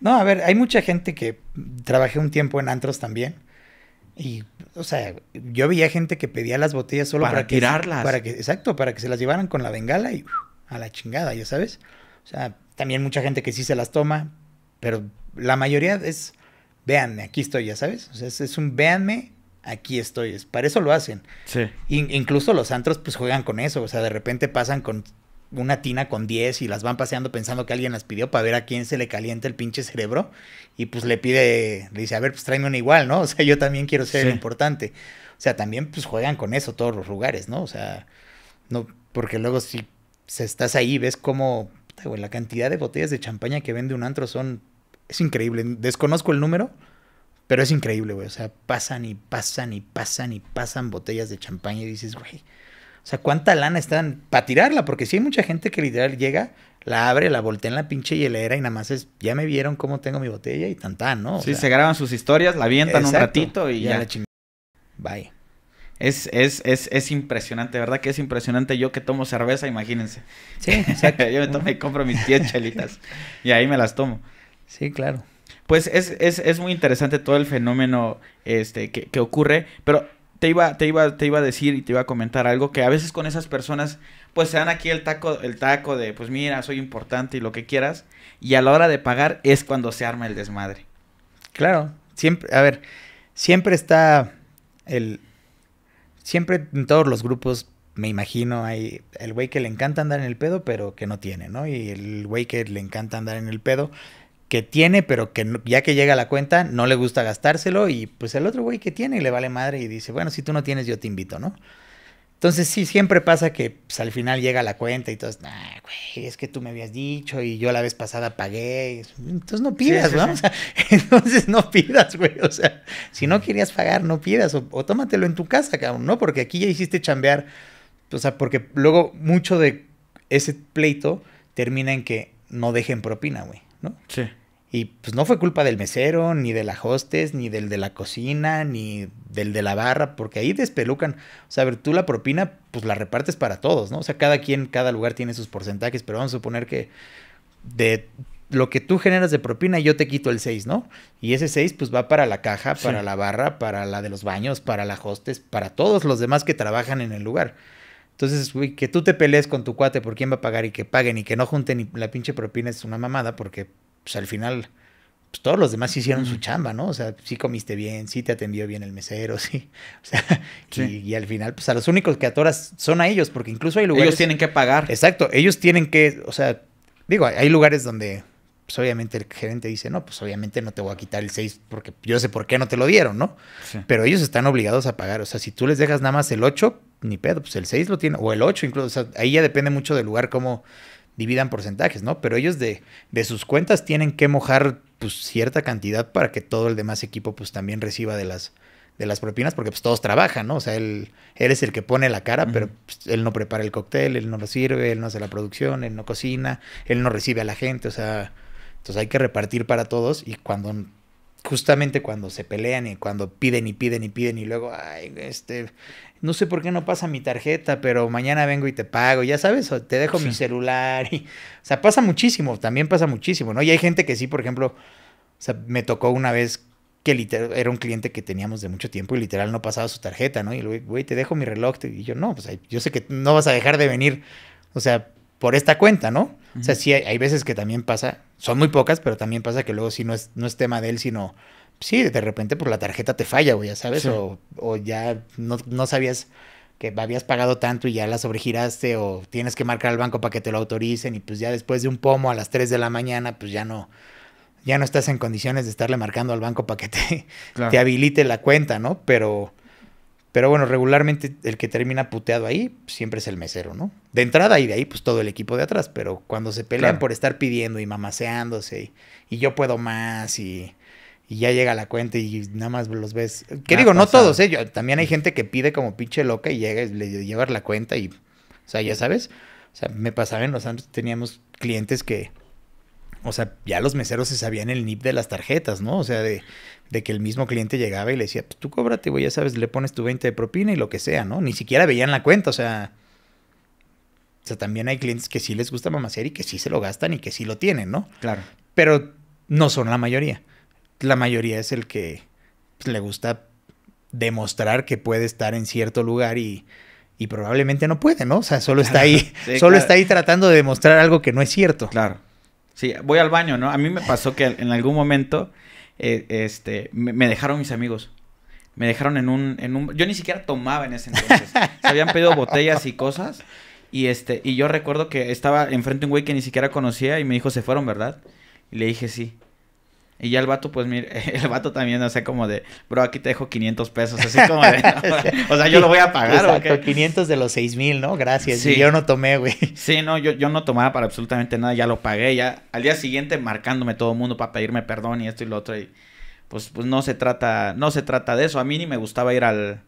No, a ver, hay mucha gente que trabajé un tiempo en antros también. Y, o sea, yo veía gente que pedía las botellas solo para, tirarlas. para que, exacto, para que se las llevaran con la bengala y a la chingada, ya sabes. O sea, también mucha gente que sí se las toma, pero la mayoría es, véanme, aquí estoy, ya sabes. O sea, es, un véanme, aquí estoy. Es, para eso lo hacen. Sí. incluso los antros pues juegan con eso. O sea, de repente pasan con una tina con 10 y las van paseando pensando que alguien las pidió para ver a quién se le calienta el pinche cerebro y pues le pide, le dice, a ver, pues tráeme una igual, ¿no? O sea, yo también quiero ser importante. O sea, también pues juegan con eso todos los lugares, ¿no? O sea, no, porque luego si estás ahí, ves cómo la cantidad de botellas de champaña que vende un antro son... Es increíble. Desconozco el número, pero es increíble, güey. O sea, pasan y pasan y pasan y pasan botellas de champaña y dices, güey... O sea, ¿cuánta lana están para tirarla? Porque si hay mucha gente que literal llega, la abre, la voltea en la pinche hielera y nada más es, ya me vieron cómo tengo mi botella y tan, ¿no? sí, se graban sus historias, la avientan un ratito y ya. La Bye. Es, es, es, es impresionante, ¿verdad? Que es impresionante. Yo que tomo cerveza, imagínense. Sí, exacto. yo me, tomo, compro mis 10 chelitas y ahí me las tomo. Sí, claro. Pues es, muy interesante todo el fenómeno este, que, ocurre, pero te iba, te te iba a decir y te iba a comentar algo que a veces con esas personas, pues se dan aquí el taco, el taco de pues mira, soy importante y lo que quieras, y a la hora de pagar es cuando se arma el desmadre. Claro, siempre, a ver, siempre está el, siempre en todos los grupos, me imagino, hay el güey que le encanta andar en el pedo, pero que no tiene, ¿no? Y el güey que le encanta andar en el pedo, que tiene, pero que ya que llega a la cuenta, no le gusta gastárselo. Y pues el otro güey que tiene le vale madre y dice, bueno, si tú no tienes, yo te invito, ¿no? Entonces sí, siempre pasa que pues, al final llega la cuenta y todo nah, güey, es que tú me habías dicho y yo la vez pasada pagué. Entonces no pidas, ¿no? entonces no pidas, güey. O sea, si no querías pagar, no pidas. O, tómatelo en tu casa, cabrón, ¿no? Porque aquí ya hiciste chambear. O sea, porque luego mucho de ese pleito termina en que no dejen propina, güey, ¿no? Sí. Y pues no fue culpa del mesero, ni de la hostes, ni del de la cocina, ni del de la barra, porque ahí despelucan. O sea, a ver, tú la propina, pues la repartes para todos, ¿no? O sea, cada quien, cada lugar tiene sus porcentajes, pero vamos a suponer que de lo que tú generas de propina, yo te quito el 6, ¿no? Y ese 6, pues va para la caja, para la barra, para la de los baños, para la hostes, para todos los demás que trabajan en el lugar. Entonces, güey, que tú te pelees con tu cuate por quién va a pagar y que paguen y que no junten la pinche propina es una mamada porque pues al final, pues todos los demás hicieron su chamba, ¿no? O sea, sí comiste bien, sí te atendió bien el mesero, sí. O sea, Y, al final, pues a los únicos que atoras son a ellos, porque incluso hay lugares. Ellos tienen que pagar. Exacto, ellos tienen que, o sea, digo, hay lugares donde, pues obviamente el gerente dice, no, pues obviamente no te voy a quitar el 6 porque yo sé por qué no te lo dieron, ¿no? Pero ellos están obligados a pagar. O sea, si tú les dejas nada más el 8, ni pedo, pues el 6 lo tiene, o el 8 incluso, o sea, ahí ya depende mucho del lugar cómo dividan porcentajes, ¿no? Pero ellos de, de sus cuentas tienen que mojar pues, cierta cantidad para que todo el demás equipo pues también reciba de las, de las propinas, porque pues todos trabajan, ¿no? O sea, él, es el que pone la cara, pero pues, él no prepara el cóctel, él no lo sirve, él no hace la producción, él no cocina, él no recibe a la gente, o sea, entonces hay que repartir para todos y cuando justamente cuando se pelean y cuando piden y piden y piden y luego, ay, este, no sé por qué no pasa mi tarjeta, pero mañana vengo y te pago, ya sabes, te dejo mi celular. Y, o sea, pasa muchísimo, también pasa muchísimo, ¿no? Y hay gente que sí, por ejemplo, o sea, me tocó una vez que literal, era un cliente que teníamos de mucho tiempo y literal no pasaba su tarjeta, ¿no? Y luego güey, te dejo mi reloj. Y yo, no, pues yo sé que no vas a dejar de venir. O sea, por esta cuenta, ¿no? O sea, sí, hay, veces que también pasa, son muy pocas, pero también pasa que luego sí no es, no es tema de él, sino, sí, de repente por la tarjeta te falla, o ya sabes, o, ya no, sabías que habías pagado tanto y ya la sobregiraste o tienes que marcar al banco para que te lo autoricen y pues ya después de un pomo a las 3 de la mañana, pues ya no, ya no estás en condiciones de estarle marcando al banco para que te, te habilite la cuenta, ¿no? Pero pero bueno, regularmente el que termina puteado ahí siempre es el mesero, ¿no? De entrada y de ahí, pues todo el equipo de atrás. Pero cuando se pelean por estar pidiendo y mamaseándose y, yo puedo más y, y, ya llega la cuenta y nada más los ves. Que digo, no todos, ¿eh? también hay gente que pide como pinche loca y llega y le llevar la cuenta y, o sea, ya sabes. O sea, me pasaba en los Santos, teníamos clientes que o sea, ya los meseros se sabían el NIP de las tarjetas, ¿no? O sea, de, que el mismo cliente llegaba y le decía, pues tú cóbrate, güey, ya sabes, le pones tu 20 de propina y lo que sea, ¿no? Ni siquiera veían la cuenta, o sea. O sea, también hay clientes que sí les gusta mamacear y que sí se lo gastan y que sí lo tienen, ¿no? Claro. Pero no son la mayoría. La mayoría es el que pues, le gusta demostrar que puede estar en cierto lugar y, probablemente no puede, ¿no? O sea, solo está ahí, solo está ahí tratando de demostrar algo que no es cierto. Claro. Sí, voy al baño, ¿no? A mí me pasó que en algún momento eh, este, me, dejaron mis amigos. Me dejaron en un, en un... Yo ni siquiera tomaba en ese entonces. Se habían pedido botellas y cosas. Y este, y yo recuerdo que estaba enfrente de un güey que ni siquiera conocía y me dijo, se fueron, ¿verdad? Y le dije, sí. Y ya el vato, pues mira, el vato también, no sé, como de, bro, aquí te dejo 500 pesos, así como de, o sea, yo lo voy a pagar. Exacto, 500 de los 6 mil, ¿no? Gracias. Sí. Y yo no tomé, güey. Sí, no, yo, yo no tomaba para absolutamente nada, ya lo pagué, ya al día siguiente marcándome todo el mundo para pedirme perdón y esto y lo otro. Y pues, pues no se trata, no se trata de eso. A mí ni me gustaba ir al,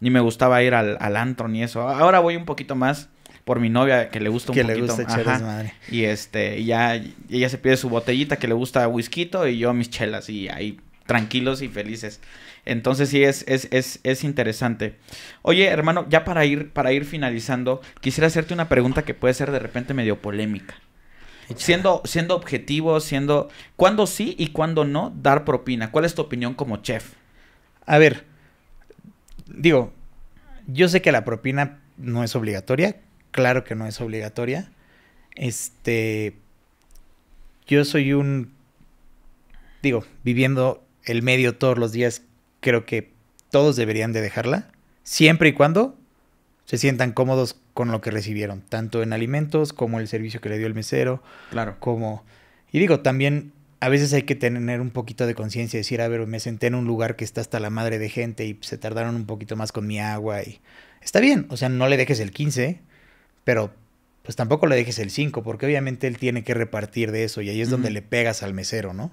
ni me gustaba ir al, al antro ni eso. Ahora voy un poquito más por mi novia que le gusta un que poquito. le gusta madre. Y este, ya ella se pide su botellita que le gusta whisky y yo mis chelas y ahí tranquilos y felices. Entonces sí es, es, es, interesante. Oye, hermano, ya para ir, para ir finalizando, quisiera hacerte una pregunta que puede ser de repente medio polémica. Siendo, siendo objetivo, siendo. ¿Cuándo sí y cuándo no dar propina? ¿Cuál es tu opinión como chef? A ver, digo, yo sé que la propina no es obligatoria, Claro que no es obligatoria. Este. Yo soy un. Digo, viviendo el medio todos los días, creo que todos deberían de dejarla. Siempre y cuando se sientan cómodos con lo que recibieron, tanto en alimentos como el servicio que le dio el mesero. Claro. Como. Y digo, también a veces hay que tener un poquito de conciencia, decir, a ver, me senté en un lugar que está hasta la madre de gente y se tardaron un poquito más con mi agua y está bien, o sea, no le dejes el 15, pero pues tampoco le dejes el 5, porque obviamente él tiene que repartir de eso y ahí es donde le pegas al mesero, ¿no?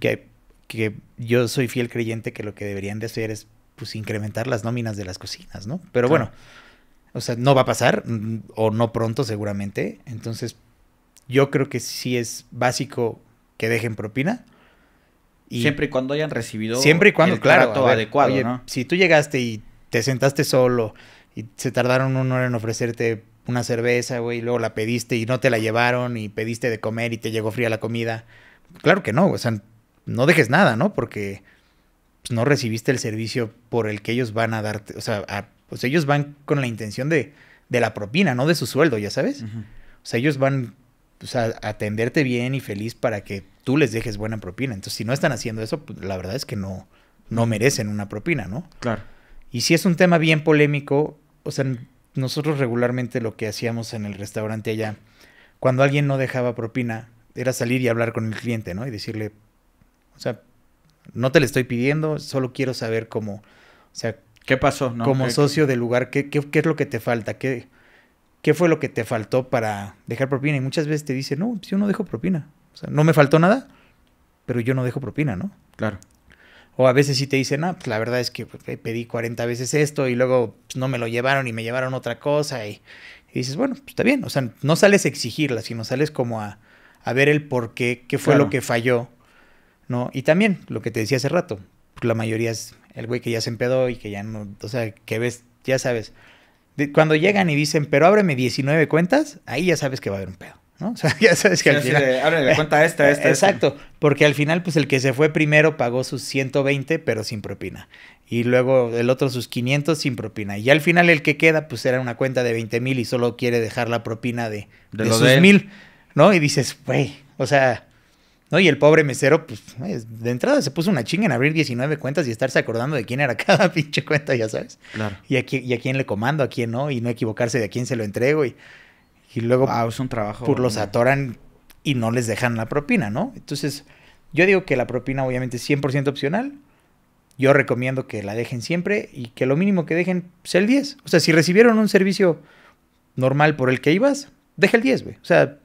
que, que yo soy fiel creyente que lo que deberían de hacer es pues incrementar las nóminas de las cocinas, ¿no? Pero bueno, o sea, no va a pasar mm, o no pronto seguramente, entonces yo creo que sí es básico que dejen propina. Y siempre y cuando hayan recibido siempre y cuando, el claro, trato adecuado, Si tú llegaste y te sentaste solo y se tardaron una hora en ofrecerte una cerveza, güey, y luego la pediste y no te la llevaron y pediste de comer y te llegó fría la comida. Claro que no, o sea, no dejes nada, ¿no? Porque pues, no recibiste el servicio por el que ellos van a darte, o sea, pues ellos van con la intención de, de, la propina, no de su sueldo, ya sabes. O sea, ellos van a atenderte bien y feliz para que tú les dejes buena propina. Entonces, si no están haciendo eso, pues, la verdad es que no, no merecen una propina, ¿no? Claro. Y si es un tema bien polémico, o sea, nosotros regularmente lo que hacíamos en el restaurante allá, cuando alguien no dejaba propina, era salir y hablar con el cliente, ¿no? Y decirle, o sea, no te le estoy pidiendo, solo quiero saber cómo, o sea, ¿qué pasó? No? Como socio del lugar, ¿qué, ¿qué, es lo que te falta? ¿Qué, ¿Qué fue lo que te faltó para dejar propina? Y muchas veces te dicen, no, pues yo no dejo propina. O sea, no me faltó nada, pero yo no dejo propina, ¿no? Claro. O a veces sí te dicen, ah, pues la verdad es que pues, pedí 40 veces esto y luego pues, no me lo llevaron y me llevaron otra cosa. Y, dices, bueno, pues está bien. O sea, no sales a exigirla, sino sales como a, ver el por qué, qué fue lo que falló. ¿no? Y también lo que te decía hace rato, pues, la mayoría es el güey que ya se empedó y que ya no, o sea, que ves, ya sabes. cuando llegan y dicen, pero ábreme 19 cuentas, ahí ya sabes que va a haber un pedo. ¿no? O sea, ya sabes que al final... cuenta esta, Exacto, porque al final, pues el que se fue primero pagó sus 120, pero sin propina. Y luego el otro sus 500 sin propina. Y al final el que queda, pues era una cuenta de 20 mil y solo quiere dejar la propina de, de, mil, ¿no? Y dices, güey, o sea... ¿no? Y el pobre mesero, pues, de entrada se puso una chinga en abrir 19 cuentas y estarse acordando de quién era cada pinche cuenta, ya sabes. Claro. Y a, y a quién le comando, a quién no, y no equivocarse de a quién se lo entrego. Y, y luego por los atoran y no les dejan la propina, ¿no? Entonces, yo digo que la propina obviamente es 100% opcional. Yo recomiendo que la dejen siempre y que lo mínimo que dejen sea el 10. O sea, si recibieron un servicio normal por el que ibas, deja el 10, güey. O sea,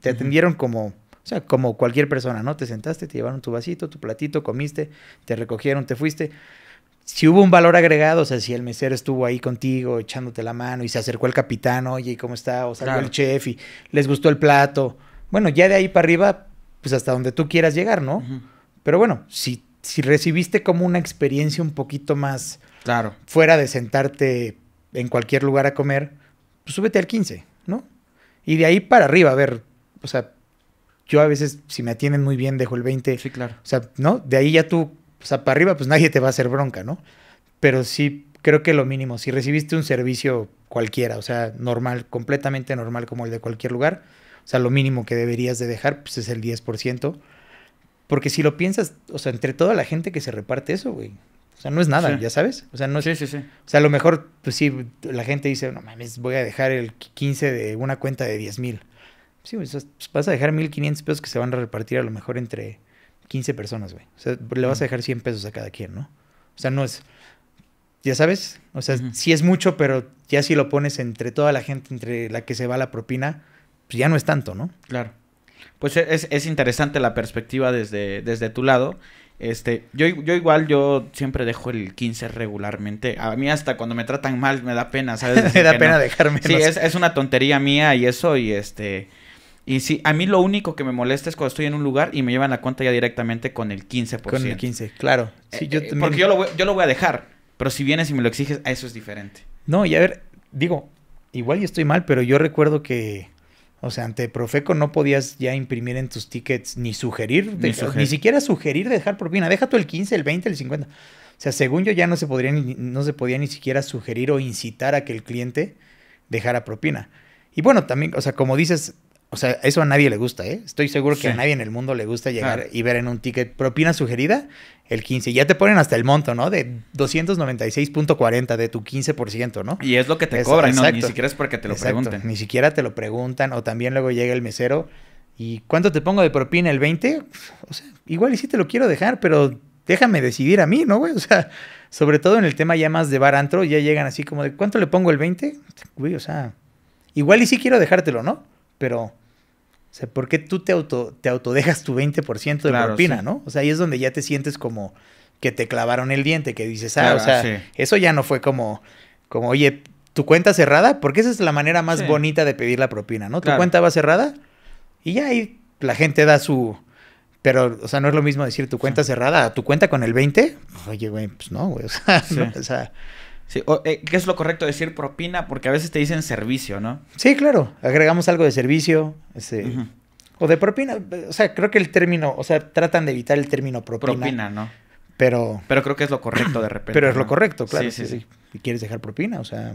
te atendieron como, o sea, como cualquier persona, ¿no? Te sentaste, te llevaron tu vasito, tu platito, comiste, te recogieron, te fuiste si hubo un valor agregado, o sea, si el mesero estuvo ahí contigo echándote la mano y se acercó el capitán, oye, ¿cómo está? O salió el chef y les gustó el plato. Bueno, ya de ahí para arriba, pues hasta donde tú quieras llegar, ¿no? Pero bueno, si, si recibiste como una experiencia un poquito más claro. fuera de sentarte en cualquier lugar a comer, pues súbete al 15, ¿no? Y de ahí para arriba, a ver, o sea, yo a veces, si me atienden muy bien, dejo el 20. Sí, claro. O sea, ¿no? De ahí ya tú o sea, para arriba, pues nadie te va a hacer bronca, ¿no? Pero sí, creo que lo mínimo, si recibiste un servicio cualquiera, o sea, normal, completamente normal como el de cualquier lugar, o sea, lo mínimo que deberías de dejar, pues es el 10%. Porque si lo piensas, o sea, entre toda la gente que se reparte eso, güey. O sea, no es nada, ya sabes. O sea, no es, Sí, sí, sí. O sea, a lo mejor, pues sí, la gente dice, no mames, voy a dejar el 15 de una cuenta de 10 mil. Sí, pues, vas a dejar 1.500 pesos que se van a repartir a lo mejor entre 15 personas, güey. O sea, le vas a dejar 100 pesos a cada quien, ¿no? O sea, no es. Ya sabes, o sea, si sí es mucho, pero ya si lo pones entre toda la gente, entre la que se va la propina, pues ya no es tanto, ¿no? Claro. Pues e, es, interesante la perspectiva desde, desde tu lado. Este, yo, yo igual, yo siempre dejo el 15 regularmente. A mí hasta cuando me tratan mal me da pena, ¿sabes? me da pena dejarme. Sí, es, es, una tontería mía y eso, y este, y sí, a mí lo único que me molesta es cuando estoy en un lugar y me llevan la cuenta ya directamente con el 15%. Con el 15, claro. Eh, eh, porque yo lo, voy, a dejar. Pero si vienes y me lo exiges, eso es diferente. No, y a ver, digo, igual yo estoy mal, pero yo recuerdo que, o sea, ante Profeco no podías ya imprimir en tus tickets ni sugerir, ni, ni siquiera sugerir dejar propina. Deja tú el 15, el 20, el 50. O sea, según yo ya no se, podría, no se podía ni siquiera sugerir o incitar a que el cliente dejara propina. Y bueno, también, o sea, como dices, o sea, eso a nadie le gusta, ¿eh? Estoy seguro que a nadie en el mundo le gusta llegar y ver en un ticket propina sugerida el 15. Ya te ponen hasta el monto, ¿no? De 296.40 de tu 15%, ¿no? Y es lo que te cobran, ni siquiera es porque te lo pregunten. Ni siquiera te lo preguntan o también luego llega el mesero y ¿cuánto te pongo de propina el 20? O sea, igual y sí te lo quiero dejar, pero déjame decidir a mí, ¿no, güey? O sea, sobre todo en el tema ya más de bar antro, ya llegan así como de ¿cuánto le pongo el 20? Güey, o sea, igual y sí quiero dejártelo, ¿no? Pero o sea, ¿por qué tú te auto, te autodejas tu 20% de propina, no? O sea, ahí es donde ya te sientes como que te clavaron el diente, que dices, ah, o sea, eso ya no fue como, como, oye, tu cuenta cerrada, porque esa es la manera más bonita de pedir la propina, ¿no? Tu cuenta va cerrada y ya ahí la gente da su... Pero, o sea, no es lo mismo decir tu cuenta cerrada a tu cuenta con el 20. Oye, güey, pues no, güey. o sea Sí, o, eh, ¿Qué es lo correcto decir propina? Porque a veces te dicen servicio, ¿no? Sí, claro. Agregamos algo de servicio. O de propina. O sea, creo que el término. O sea, tratan de evitar el término propina. Propina, ¿no? Pero. Pero creo que es lo correcto de repente. Pero es lo correcto, claro. Sí, sí, sí. Y quieres dejar propina, o sea.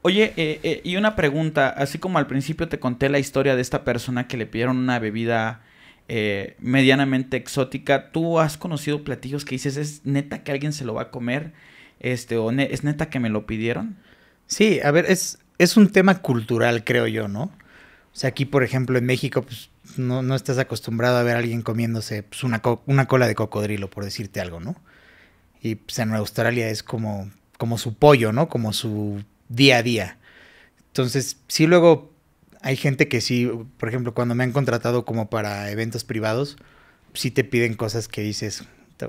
Oye, eh, eh, y una pregunta. Así como al principio te conté la historia de esta persona que le pidieron una bebida. medianamente exótica. ¿Tú has conocido platillos que dices, es neta que alguien se lo va a comer? este, es neta que me lo pidieron. Sí, a ver, es, es un tema cultural, creo yo, ¿no? O sea, aquí, por ejemplo, en México, pues no, estás acostumbrado a ver a alguien comiéndose pues, una, cola de cocodrilo, por decirte algo, ¿no? Y pues en Australia es como, como su pollo, ¿no? Como su día a día. Entonces, sí luego hay gente que sí, por ejemplo, cuando me han contratado como para eventos privados, sí te piden cosas que dices,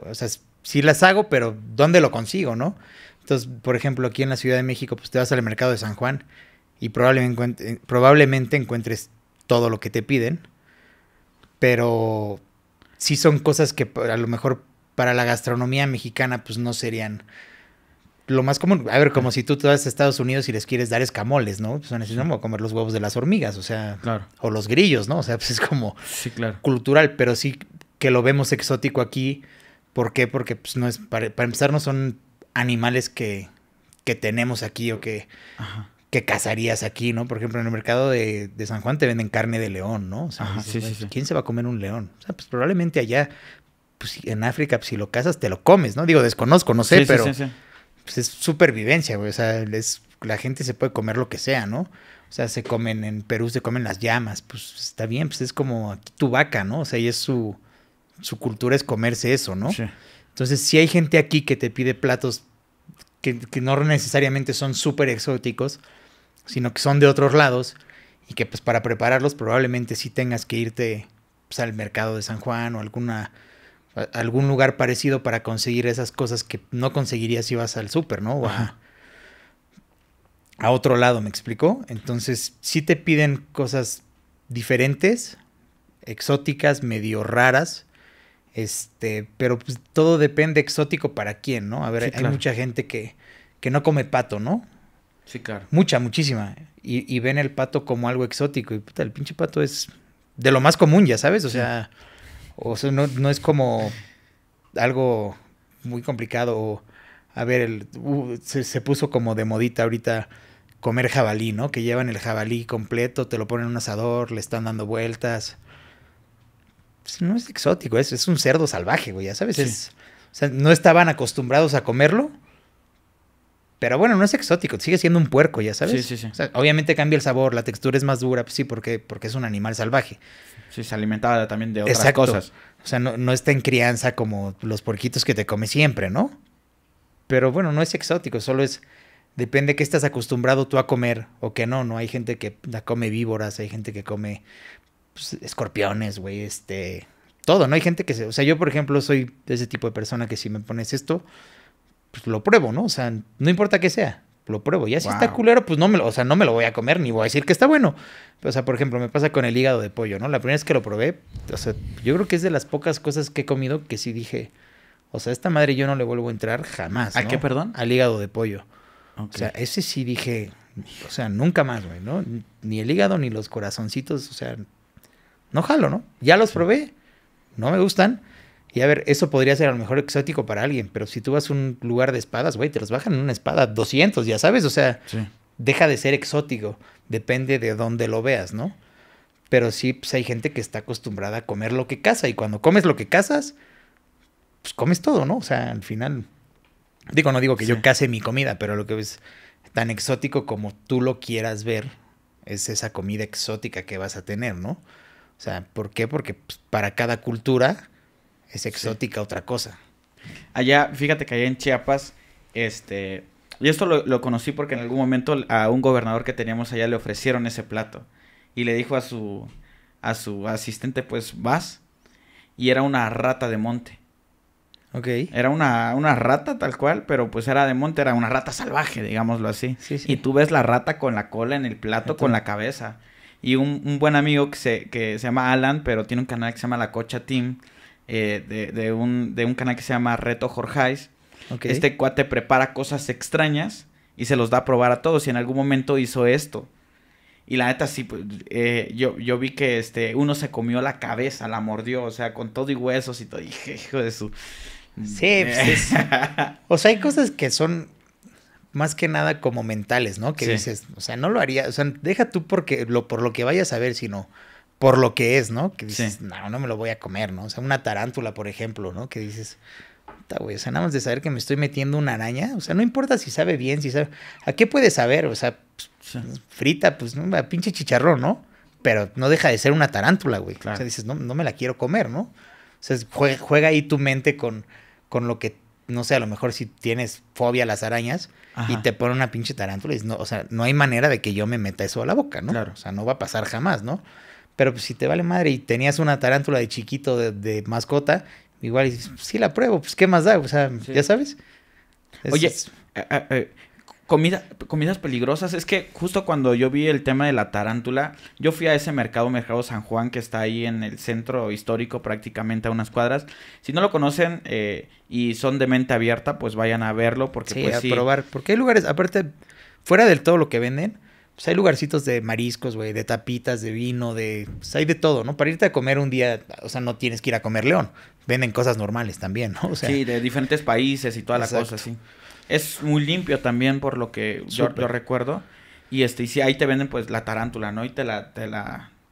o sea, sí las hago, pero ¿dónde lo consigo, no? Entonces, por ejemplo, aquí en la Ciudad de México, pues te vas al mercado de San Juan y eh, probablemente, encuentres todo lo que te piden, pero si son cosas que a lo mejor para la gastronomía mexicana, pues no serían lo más común. A ver, como si tú te vas a Estados Unidos y les quieres dar escamoles, ¿no? Pues van a no, comer los huevos de las hormigas, o sea, o los grillos, ¿no? O sea, pues es como cultural, pero sí que lo vemos exótico aquí ¿Por qué? Porque pues, no es, para, empezar no son animales que, tenemos aquí o que, que cazarías aquí, ¿no? Por ejemplo, en el mercado de, San Juan te venden carne de león, ¿no? O sea, ¿Quién se va a comer un león? O sea, pues probablemente allá, pues en África, pues, si lo cazas, te lo comes, ¿no? Digo, desconozco, no sé, pero pues, es supervivencia, güey. O sea, la gente se puede comer lo que sea, ¿no? O sea, se comen, en Perú se comen las llamas, pues está bien, pues es como tu vaca, ¿no? O sea, y es su, su cultura es comerse eso, ¿no? Entonces, si hay gente aquí que te pide platos que, no necesariamente son súper exóticos, sino que son de otros lados, y que pues para prepararlos probablemente sí tengas que irte pues, al mercado de San Juan o alguna algún lugar parecido para conseguir esas cosas que no conseguirías si vas al súper, ¿no? a, otro lado, ¿me explicó? Entonces, si te piden cosas diferentes, exóticas, medio raras, este, pero pues, todo depende exótico para quién, ¿no? A ver, hay mucha gente que, que no come pato, ¿no? Sí, claro. Mucha, muchísima. Y, y, ven el pato como algo exótico. Y puta, el pinche pato es de lo más común, ya sabes. O sea, o sea no, es como algo muy complicado. a ver, el, uh, se, se, puso como de modita ahorita comer jabalí, ¿no? Que llevan el jabalí completo, te lo ponen en un asador, le están dando vueltas. Pues, no es exótico, es, es un cerdo salvaje, güey, ya sabes. o sea, no estaban acostumbrados a comerlo. Pero bueno, no es exótico, sigue siendo un puerco, ya sabes. Sí, sí, sí. obviamente cambia el sabor, la textura es más dura, pues sí, porque, porque es un animal salvaje. Sí, se alimentaba también de otras cosas. O sea, no, no está en crianza como los porquitos que te come siempre, ¿no? Pero bueno, no es exótico, solo es. Depende que estás acostumbrado tú a comer o que no, ¿no? Hay gente que come víboras, hay gente que come pues, escorpiones, güey, este, todo, ¿no? Hay gente que se, o sea, yo por ejemplo soy ese tipo de persona que si me pones esto, pues lo pruebo, ¿no? O sea, no importa qué sea, lo pruebo. Y así está culero, pues no me lo, o sea, no me lo voy a comer ni voy a decir que está bueno. O sea, por ejemplo, me pasa con el hígado de pollo, ¿no? La primera vez que lo probé, o sea, yo creo que es de las pocas cosas que he comido que sí dije, o sea, esta madre yo no le vuelvo a entrar jamás. ¿no? ¿A qué, perdón? Al hígado de pollo. O sea, ese sí dije, o sea, nunca más, güey, ¿no? Ni el hígado ni los corazoncitos, o sea, no jalo, ¿no? Ya los probé, no me gustan. Y a ver, eso podría ser a lo mejor exótico para alguien, pero si tú vas a un lugar de espadas, güey, te los bajan en una espada 200, ya sabes, o sea, deja de ser exótico, depende de dónde lo veas, ¿no? Pero sí, pues hay gente que está acostumbrada a comer lo que caza y cuando comes lo que cazas, pues comes todo, ¿no? O sea, al final, digo, no digo que yo case mi comida, pero lo que ves tan exótico como tú lo quieras ver es esa comida exótica que vas a tener, ¿no? O sea, ¿por qué? Porque pues, para cada cultura es exótica otra cosa. Allá, fíjate que allá en Chiapas, este, y esto lo, conocí porque en algún momento a un gobernador que teníamos allá le ofrecieron ese plato. Y le dijo a su, a su asistente, pues vas. Y era una rata de monte. Ok. Era una, rata tal cual, pero pues era de monte, era una rata salvaje, digámoslo así. Y tú ves la rata con la cola en el plato, con la cabeza. Y un, buen amigo que se, que se llama Alan, pero tiene un canal que se llama La Cocha Team, eh, de, un, de un canal que se llama Reto Jorjais. Este cuate prepara cosas extrañas y se los da a probar a todos. Y en algún momento hizo esto. Y la neta, sí, pues, eh, yo, vi que este, uno se comió la cabeza, la mordió, o sea, con todo y huesos y todo. dije, hijo de su. Sí, pues O sea, hay cosas que son más que nada como mentales, ¿no? Que dices, o sea, no lo haría, o sea, deja tú porque lo, por lo que vayas a ver, sino por lo que es, ¿no? Que dices, no, no me lo voy a comer, ¿no? O sea, una tarántula, por ejemplo, ¿no? Que dices, puta, güey, o sea, nada más de saber que me estoy metiendo una araña, o sea, no importa si sabe bien, si sabe, ¿a qué puede saber? O sea, pues, pues, frita, pues, pinche chicharrón, ¿no? Pero no deja de ser una tarántula, güey. O sea, dices, no, no me la quiero comer, ¿no? O sea, juega, ahí tu mente con, con lo que no sé, a lo mejor si tienes fobia a las arañas y te pone una pinche tarántula, y no, o sea, no hay manera de que yo me meta eso a la boca, ¿no? Claro. O sea, no va a pasar jamás, ¿no? Pero pues, si te vale madre y tenías una tarántula de chiquito de, mascota, igual sí la pruebo, pues qué más da, o sea, ya sabes. Oye, eh, eh, eh, comidas peligrosas. Es que justo cuando yo vi el tema de la tarántula, yo fui a ese mercado, Mercado San Juan, que está ahí en el centro histórico, prácticamente a unas cuadras. Si no lo conocen eh, y son de mente abierta, pues vayan a verlo. Porque, sí, pues a probar. Porque hay lugares, aparte, fuera del todo lo que venden, pues hay lugarcitos de mariscos, güey, de tapitas, de vino, de. Pues hay de todo, ¿no? Para irte a comer un día, o sea, no tienes que ir a comer león. Venden cosas normales también, ¿no? sí, de diferentes países y toda la cosa, sí. Es muy limpio también, por lo que yo, recuerdo. Y este, si ahí te venden pues la tarántula, ¿no? Y te la, te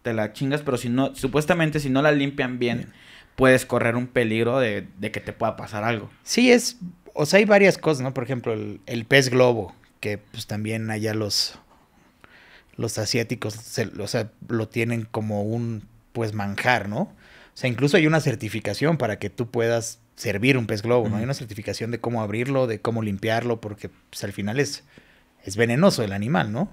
te la chingas, pero si no, supuestamente si no la limpian bien, puedes correr un peligro de, que te pueda pasar algo. Sí, es, o sea, hay varias cosas, ¿no? Por ejemplo, el, pez globo, que pues también allá los, los asiáticos, o sea, lo tienen como un, pues, manjar, ¿no? O sea, incluso hay una certificación para que tú puedas servir un pez globo, ¿no? Hay una certificación de cómo abrirlo, de cómo limpiarlo, porque pues, al final es, es venenoso el animal, ¿no?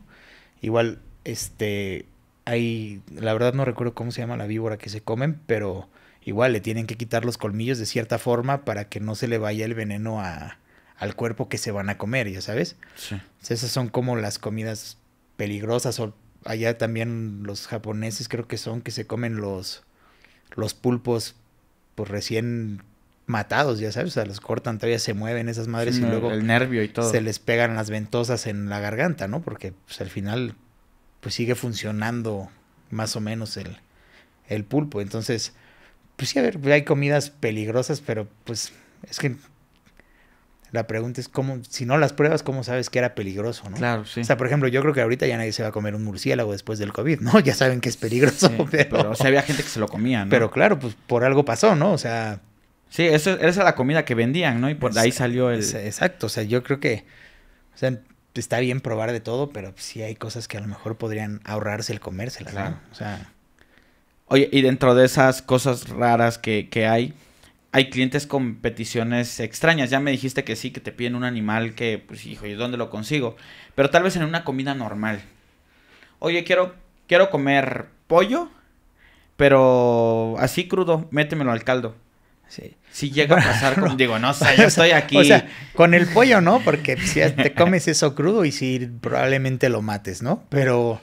Igual, este, hay, la verdad no recuerdo cómo se llama la víbora que se comen, pero igual le tienen que quitar los colmillos de cierta forma para que no se le vaya el veneno al cuerpo que se van a comer, ya sabes. Sí. esas son como las comidas peligrosas o allá también los japoneses creo que son que se comen los los pulpos pues recién matados, ya sabes, o sea, los cortan, todavía se mueven esas madres y luego el nervio y todo. se les pegan las ventosas en la garganta, ¿no? Porque pues, al final pues sigue funcionando más o menos el, pulpo. Entonces, pues sí, a ver, pues, hay comidas peligrosas, pero pues es que la pregunta es cómo, si no las pruebas, ¿cómo sabes que era peligroso, no? Claro, sí. O sea, por ejemplo, yo creo que ahorita ya nadie se va a comer un murciélago después del COVID, ¿no? Ya saben que es peligroso. o sea, había gente que se lo comía, ¿no? Pero claro, pues por algo pasó, ¿no? O sea, Sí, esa, esa es la comida que vendían, ¿no? Y por ahí salió el... exacto, o sea, yo creo que... está bien probar de todo, pero sí hay cosas que a lo mejor podrían ahorrarse el comérselas, claro. ¿no? O sea... Oye, y dentro de esas cosas raras que, hay, hay clientes con peticiones extrañas. Ya me dijiste que sí, que te piden un animal que, pues, hijo, ¿y dónde lo consigo? Pero tal vez en una comida normal. Oye, quiero, quiero comer pollo, pero así crudo, métemelo al caldo. Sí. Si llega a pasar, con, digo, no o sea, yo estoy aquí. O sea, con el pollo, ¿no? Porque si te comes eso crudo y si probablemente lo mates, ¿no? Pero,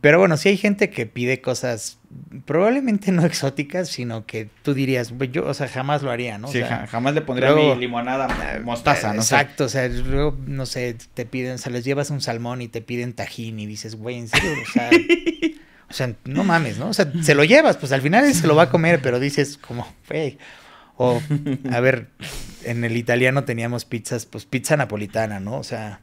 pero bueno, si hay gente que pide cosas probablemente no exóticas, sino que tú dirías, pues yo, o sea, jamás lo haría, ¿no? sí, jamás le pondría mi limonada eh, mostaza, ¿no? Exacto, o sea, luego, no sé, te piden, o sea, les llevas un salmón y te piden tajín y dices, güey, en serio, o sea. o sea, no mames, ¿no? O sea, se lo llevas, pues al final se lo va a comer, pero dices como, güey, o, a ver, en el italiano teníamos pizzas, pues pizza napolitana, ¿no? O sea.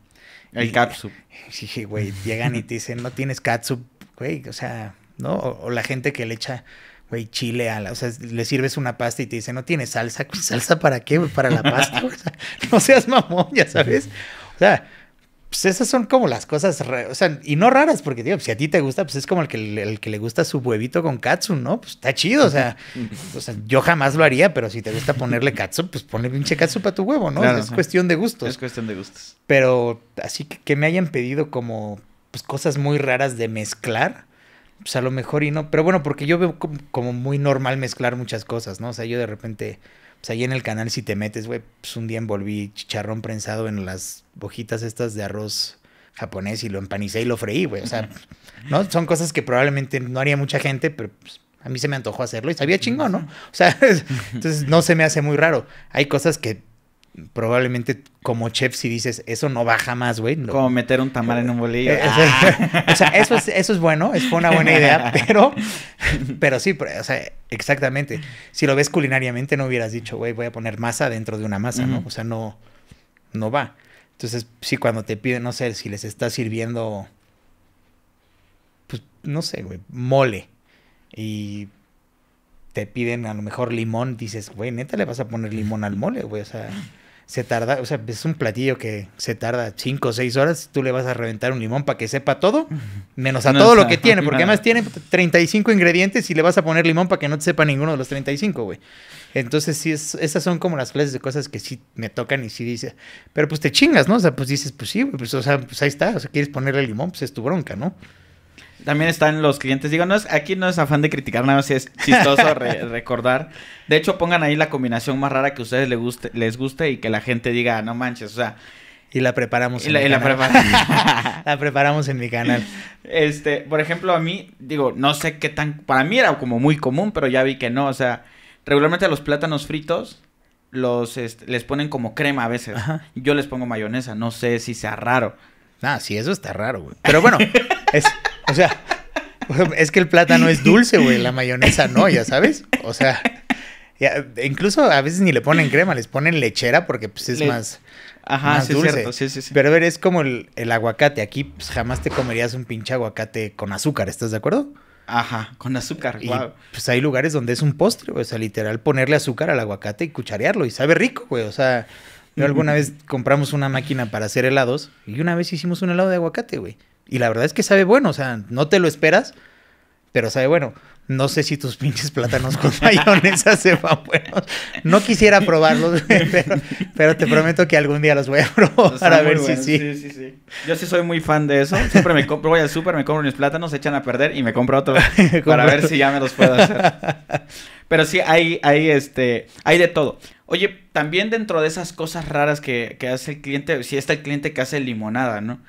El catsup. Sí, güey, llegan y te dicen, no tienes catsup, güey, o sea, ¿no? O, la gente que le echa, güey, chile a la, o sea, le sirves una pasta y te dicen, no tienes salsa, ¿salsa para qué, Para la pasta, no seas mamón, ya sabes. O sea, pues esas son como las cosas, o sea, y no raras, porque digo, si a ti te gusta, pues es como el que, el, que le gusta su huevito con katsu, ¿no? Pues está chido, o sea, o sea, yo jamás lo haría, pero si te gusta ponerle katsu, pues ponle pinche katsu para tu huevo, ¿no? es cuestión de gustos. Es cuestión de gustos. Pero así que, me hayan pedido como pues, cosas muy raras de mezclar, pues a lo mejor y no, pero bueno, porque yo veo como muy normal mezclar muchas cosas, ¿no? O sea, yo de repente pues ahí en el canal, si te metes, güey, pues un día envolví chicharrón prensado en las hojitas estas de arroz japonés y lo empanicé y lo freí, güey. O sea, ¿no? Son cosas que probablemente no haría mucha gente, pero pues, a mí se me antojó hacerlo y sabía chingón, ¿no? O sea, entonces no se me hace muy raro. Hay cosas que probablemente como chef si dices, eso no va jamás, güey. Como meter un tamal en un bolillo. Eh, ah. o sea, eso es, eso es bueno, es, una buena idea, pero, pero sí, o sea, exactamente. Si lo ves culinariamente no hubieras dicho, güey, voy a poner masa dentro de una masa, ¿no? O sea, no, no va. Entonces, si cuando te piden, no sé, si les está sirviendo, pues, no sé, güey, mole. Y te piden a lo mejor limón, dices, güey, neta le vas a poner limón al mole, güey, o sea se tarda, o sea, es un platillo que se tarda 5 o 6 horas, tú le vas a reventar un limón para que sepa todo, menos a todo lo que tiene, porque además tiene 35 ingredientes y le vas a poner limón para que no te sepa ninguno de los 35, güey. Entonces, sí, es, esas son como las clases de cosas que sí me tocan y sí dice, pero pues te chingas, ¿no? O sea, pues dices, pues sí, pues, o sea, pues ahí está, o sea, quieres ponerle limón, pues es tu bronca, ¿no? También están los clientes. Digo, no es, aquí no es afán de criticar, nada si es chistoso recordar. De hecho, pongan ahí la combinación más rara que a ustedes les guste, les guste y que la gente diga, no manches, o sea. Y la preparamos en la, mi canal. La, la preparamos en mi canal. Este, por ejemplo, a mí, digo, no sé qué tan. Para mí era como muy común, pero ya vi que no. O sea, regularmente a los plátanos fritos los este, les ponen como crema a veces. Yo les pongo mayonesa, no sé si sea raro. Ah, sí, eso está raro, güey. Pero bueno, es, o sea, es que el plátano es dulce, güey, la mayonesa no, ya sabes. O sea, incluso a veces ni le ponen crema, les ponen lechera porque pues es más... Ajá, sí, Es cierto. Sí, sí, sí. Pero a ver, es como el, aguacate. Aquí pues, jamás te comerías un pinche aguacate con azúcar, ¿estás de acuerdo? Ajá, con azúcar, y, Pues hay lugares donde es un postre, güey. O sea, literal, ponerle azúcar al aguacate y cucharearlo. Y sabe rico, güey. O sea, yo alguna vez compramos una máquina para hacer helados y una vez hicimos un helado de aguacate, güey. Y la verdad es que sabe bueno, o sea, no te lo esperas, pero sabe bueno. No sé si tus pinches plátanos con mayonesa sepan buenos. No quisiera probarlos, pero, te prometo que algún día los voy a probar a ver si sí. Sí, sí, sí. Yo sí soy muy fan de eso. Siempre me compro, voy al súper, me compro mis plátanos, se echan a perder y me compro otro. para ver si ya me los puedo hacer. Pero sí, hay, hay, este, hay de todo. Oye, también dentro de esas cosas raras que, que hace el cliente, si está el cliente que hace limonada, ¿no?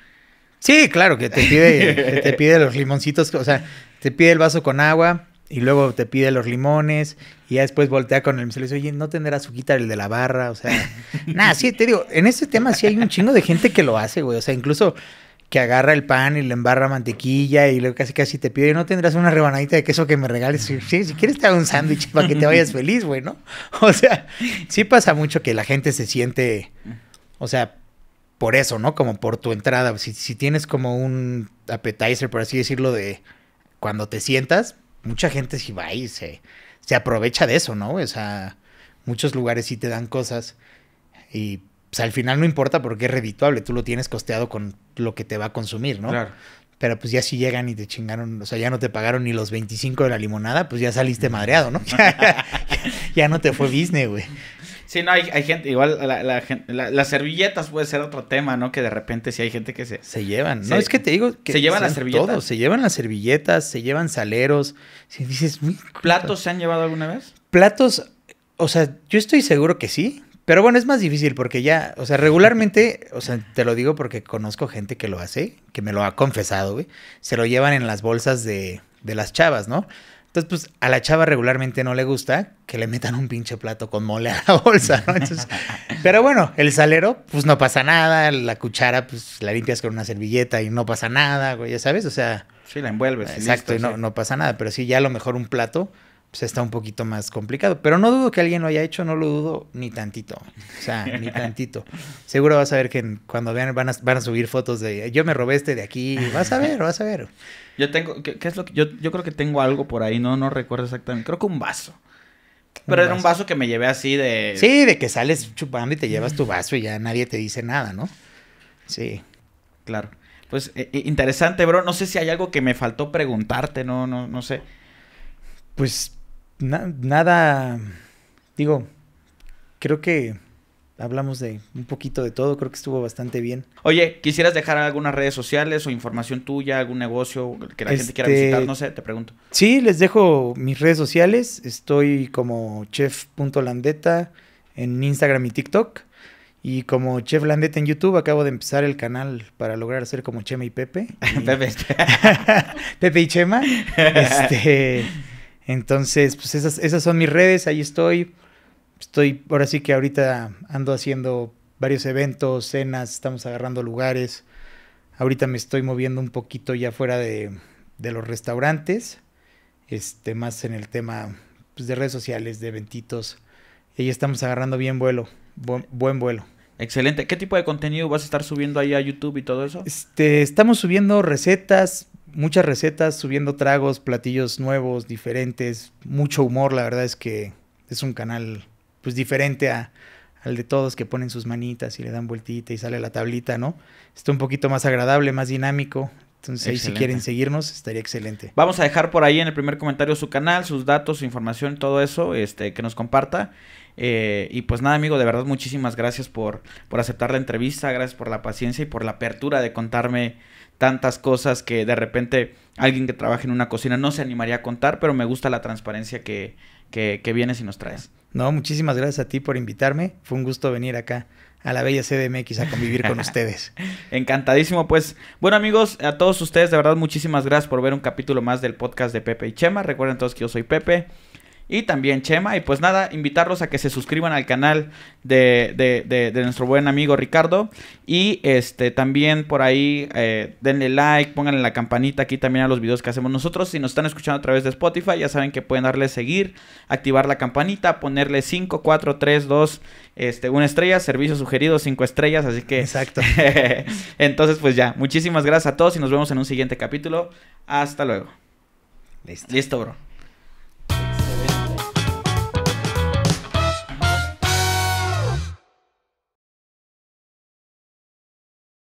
Sí, claro, que te pide, te pide los limoncitos, o sea, te pide el vaso con agua y luego te pide los limones y ya después voltea con el mesero y dice, oye, ¿no tendrás su el de la barra? O sea, nada, sí, te digo, en este tema sí hay un chingo de gente que lo hace, güey, o sea, incluso que agarra el pan y le embarra mantequilla y luego casi casi te pide, ¿no tendrás una rebanadita de queso que me regales? Sí, si quieres te hago un sándwich para que te vayas feliz, güey, ¿no? O sea, sí pasa mucho que la gente se siente, o sea, por eso, ¿no? Como por tu entrada. Si, tienes como un appetizer, por así decirlo, de cuando te sientas, mucha gente sí va y se, se aprovecha de eso, ¿no? O sea, muchos lugares sí te dan cosas y pues, al final no importa porque es redituable, tú lo tienes costeado con lo que te va a consumir, ¿no? Claro. Pero pues ya si llegan y te chingaron, o sea, ya no te pagaron ni los 25 de la limonada, pues ya saliste madreado, ¿no? ya, no te fue business, güey. Sí, no, hay, hay gente, igual las servilletas puede ser otro tema, ¿no? Que de repente sí hay gente que se... Se llevan, ¿no? es que te digo que... Se llevan las servilletas. Todo, se llevan las servilletas, se llevan saleros. Si dices... ¿Platos se han llevado alguna vez? Platos, o sea, yo estoy seguro que sí. Pero bueno, es más difícil porque ya, o sea, regularmente, o sea, te lo digo porque conozco gente que lo hace, que me lo ha confesado, güey. Se lo llevan en las bolsas de, de las chavas, ¿no? pues a la chava regularmente no le gusta que le metan un pinche plato con mole a la bolsa, ¿no? Entonces, pero bueno, el salero, pues no pasa nada, la cuchara, pues la limpias con una servilleta y no pasa nada, güey, ya sabes, o sea... Sí, la envuelves. Exacto, y, no, no pasa nada, pero sí, ya a lo mejor un plato, pues está un poquito más complicado. Pero no dudo que alguien lo haya hecho, no lo dudo ni tantito. O sea, ni tantito. Seguro vas a ver que cuando vean van a, subir fotos de yo me robé este de aquí. Vas a ver, vas a ver. Yo tengo, ¿qué, es lo yo, creo que tengo algo por ahí, no, no recuerdo exactamente. Creo que un vaso. Pero era un vaso que me llevé así de. Sí, de que sales chupando y te llevas tu vaso y ya nadie te dice nada, ¿no? Sí. Claro. Pues eh, interesante, bro. No sé si hay algo que me faltó preguntarte, no, no, no sé. Pues nada, digo, creo que hablamos de un poquito de todo, creo que estuvo bastante bien. Oye, ¿quisieras dejar algunas redes sociales o información tuya, algún negocio que la gente quiera visitar? No este, sé, te pregunto. Sí, les dejo mis redes sociales, estoy como chef.landeta en Instagram y TikTok. Y como Chef Landeta en YouTube, acabo de empezar el canal para lograr ser como Chema y Pepe. Y... Pepe. Pepe y Chema. Este, entonces, pues esas, esas son mis redes, ahí estoy. Estoy, ahora sí que ahorita ando haciendo varios eventos, cenas, estamos agarrando lugares. Ahorita me estoy moviendo un poquito ya fuera de, los restaurantes, este, más en el tema pues, de redes sociales, de eventitos. Y ahí estamos agarrando bien vuelo, buen, buen vuelo. Excelente. ¿Qué tipo de contenido vas a estar subiendo ahí a YouTube y todo eso? Este, estamos subiendo recetas, muchas recetas, subiendo tragos, platillos nuevos, diferentes, mucho humor, la verdad es que es un canal pues diferente al de todos que ponen sus manitas y le dan vueltita y sale la tablita, ¿no? Está un poquito más agradable, más dinámico. Entonces, ahí si quieren seguirnos, estaría excelente. Vamos a dejar por ahí en el primer comentario su canal, sus datos, su información, todo eso, este, que nos comparta. Eh, y pues nada, amigo, de verdad, muchísimas gracias por, por aceptar la entrevista, gracias por la paciencia y por la apertura de contarme tantas cosas que de repente alguien que trabaja en una cocina no se animaría a contar, pero me gusta la transparencia que, que, que vienes y nos traes. No, muchísimas gracias a ti por invitarme. Fue un gusto venir acá a la bella CDMX a convivir con ustedes. Encantadísimo, pues. Bueno, amigos, a todos ustedes, de verdad, muchísimas gracias por ver un capítulo más del podcast de Pepe y Chema. Recuerden todos que yo soy Pepe y también Chema. Y pues nada, invitarlos a que se suscriban al canal de, nuestro buen amigo Ricardo. Y este también por ahí eh, denle like, pónganle la campanita aquí también a los videos que hacemos nosotros. Si nos están escuchando a través de Spotify, ya saben que pueden darle seguir, activar la campanita, ponerle 5, 4, 3, 2, este, una estrella, servicio sugerido, 5 estrellas. Así que. Exacto. Entonces, pues ya, muchísimas gracias a todos y nos vemos en un siguiente capítulo. Hasta luego. Listo. Listo, bro.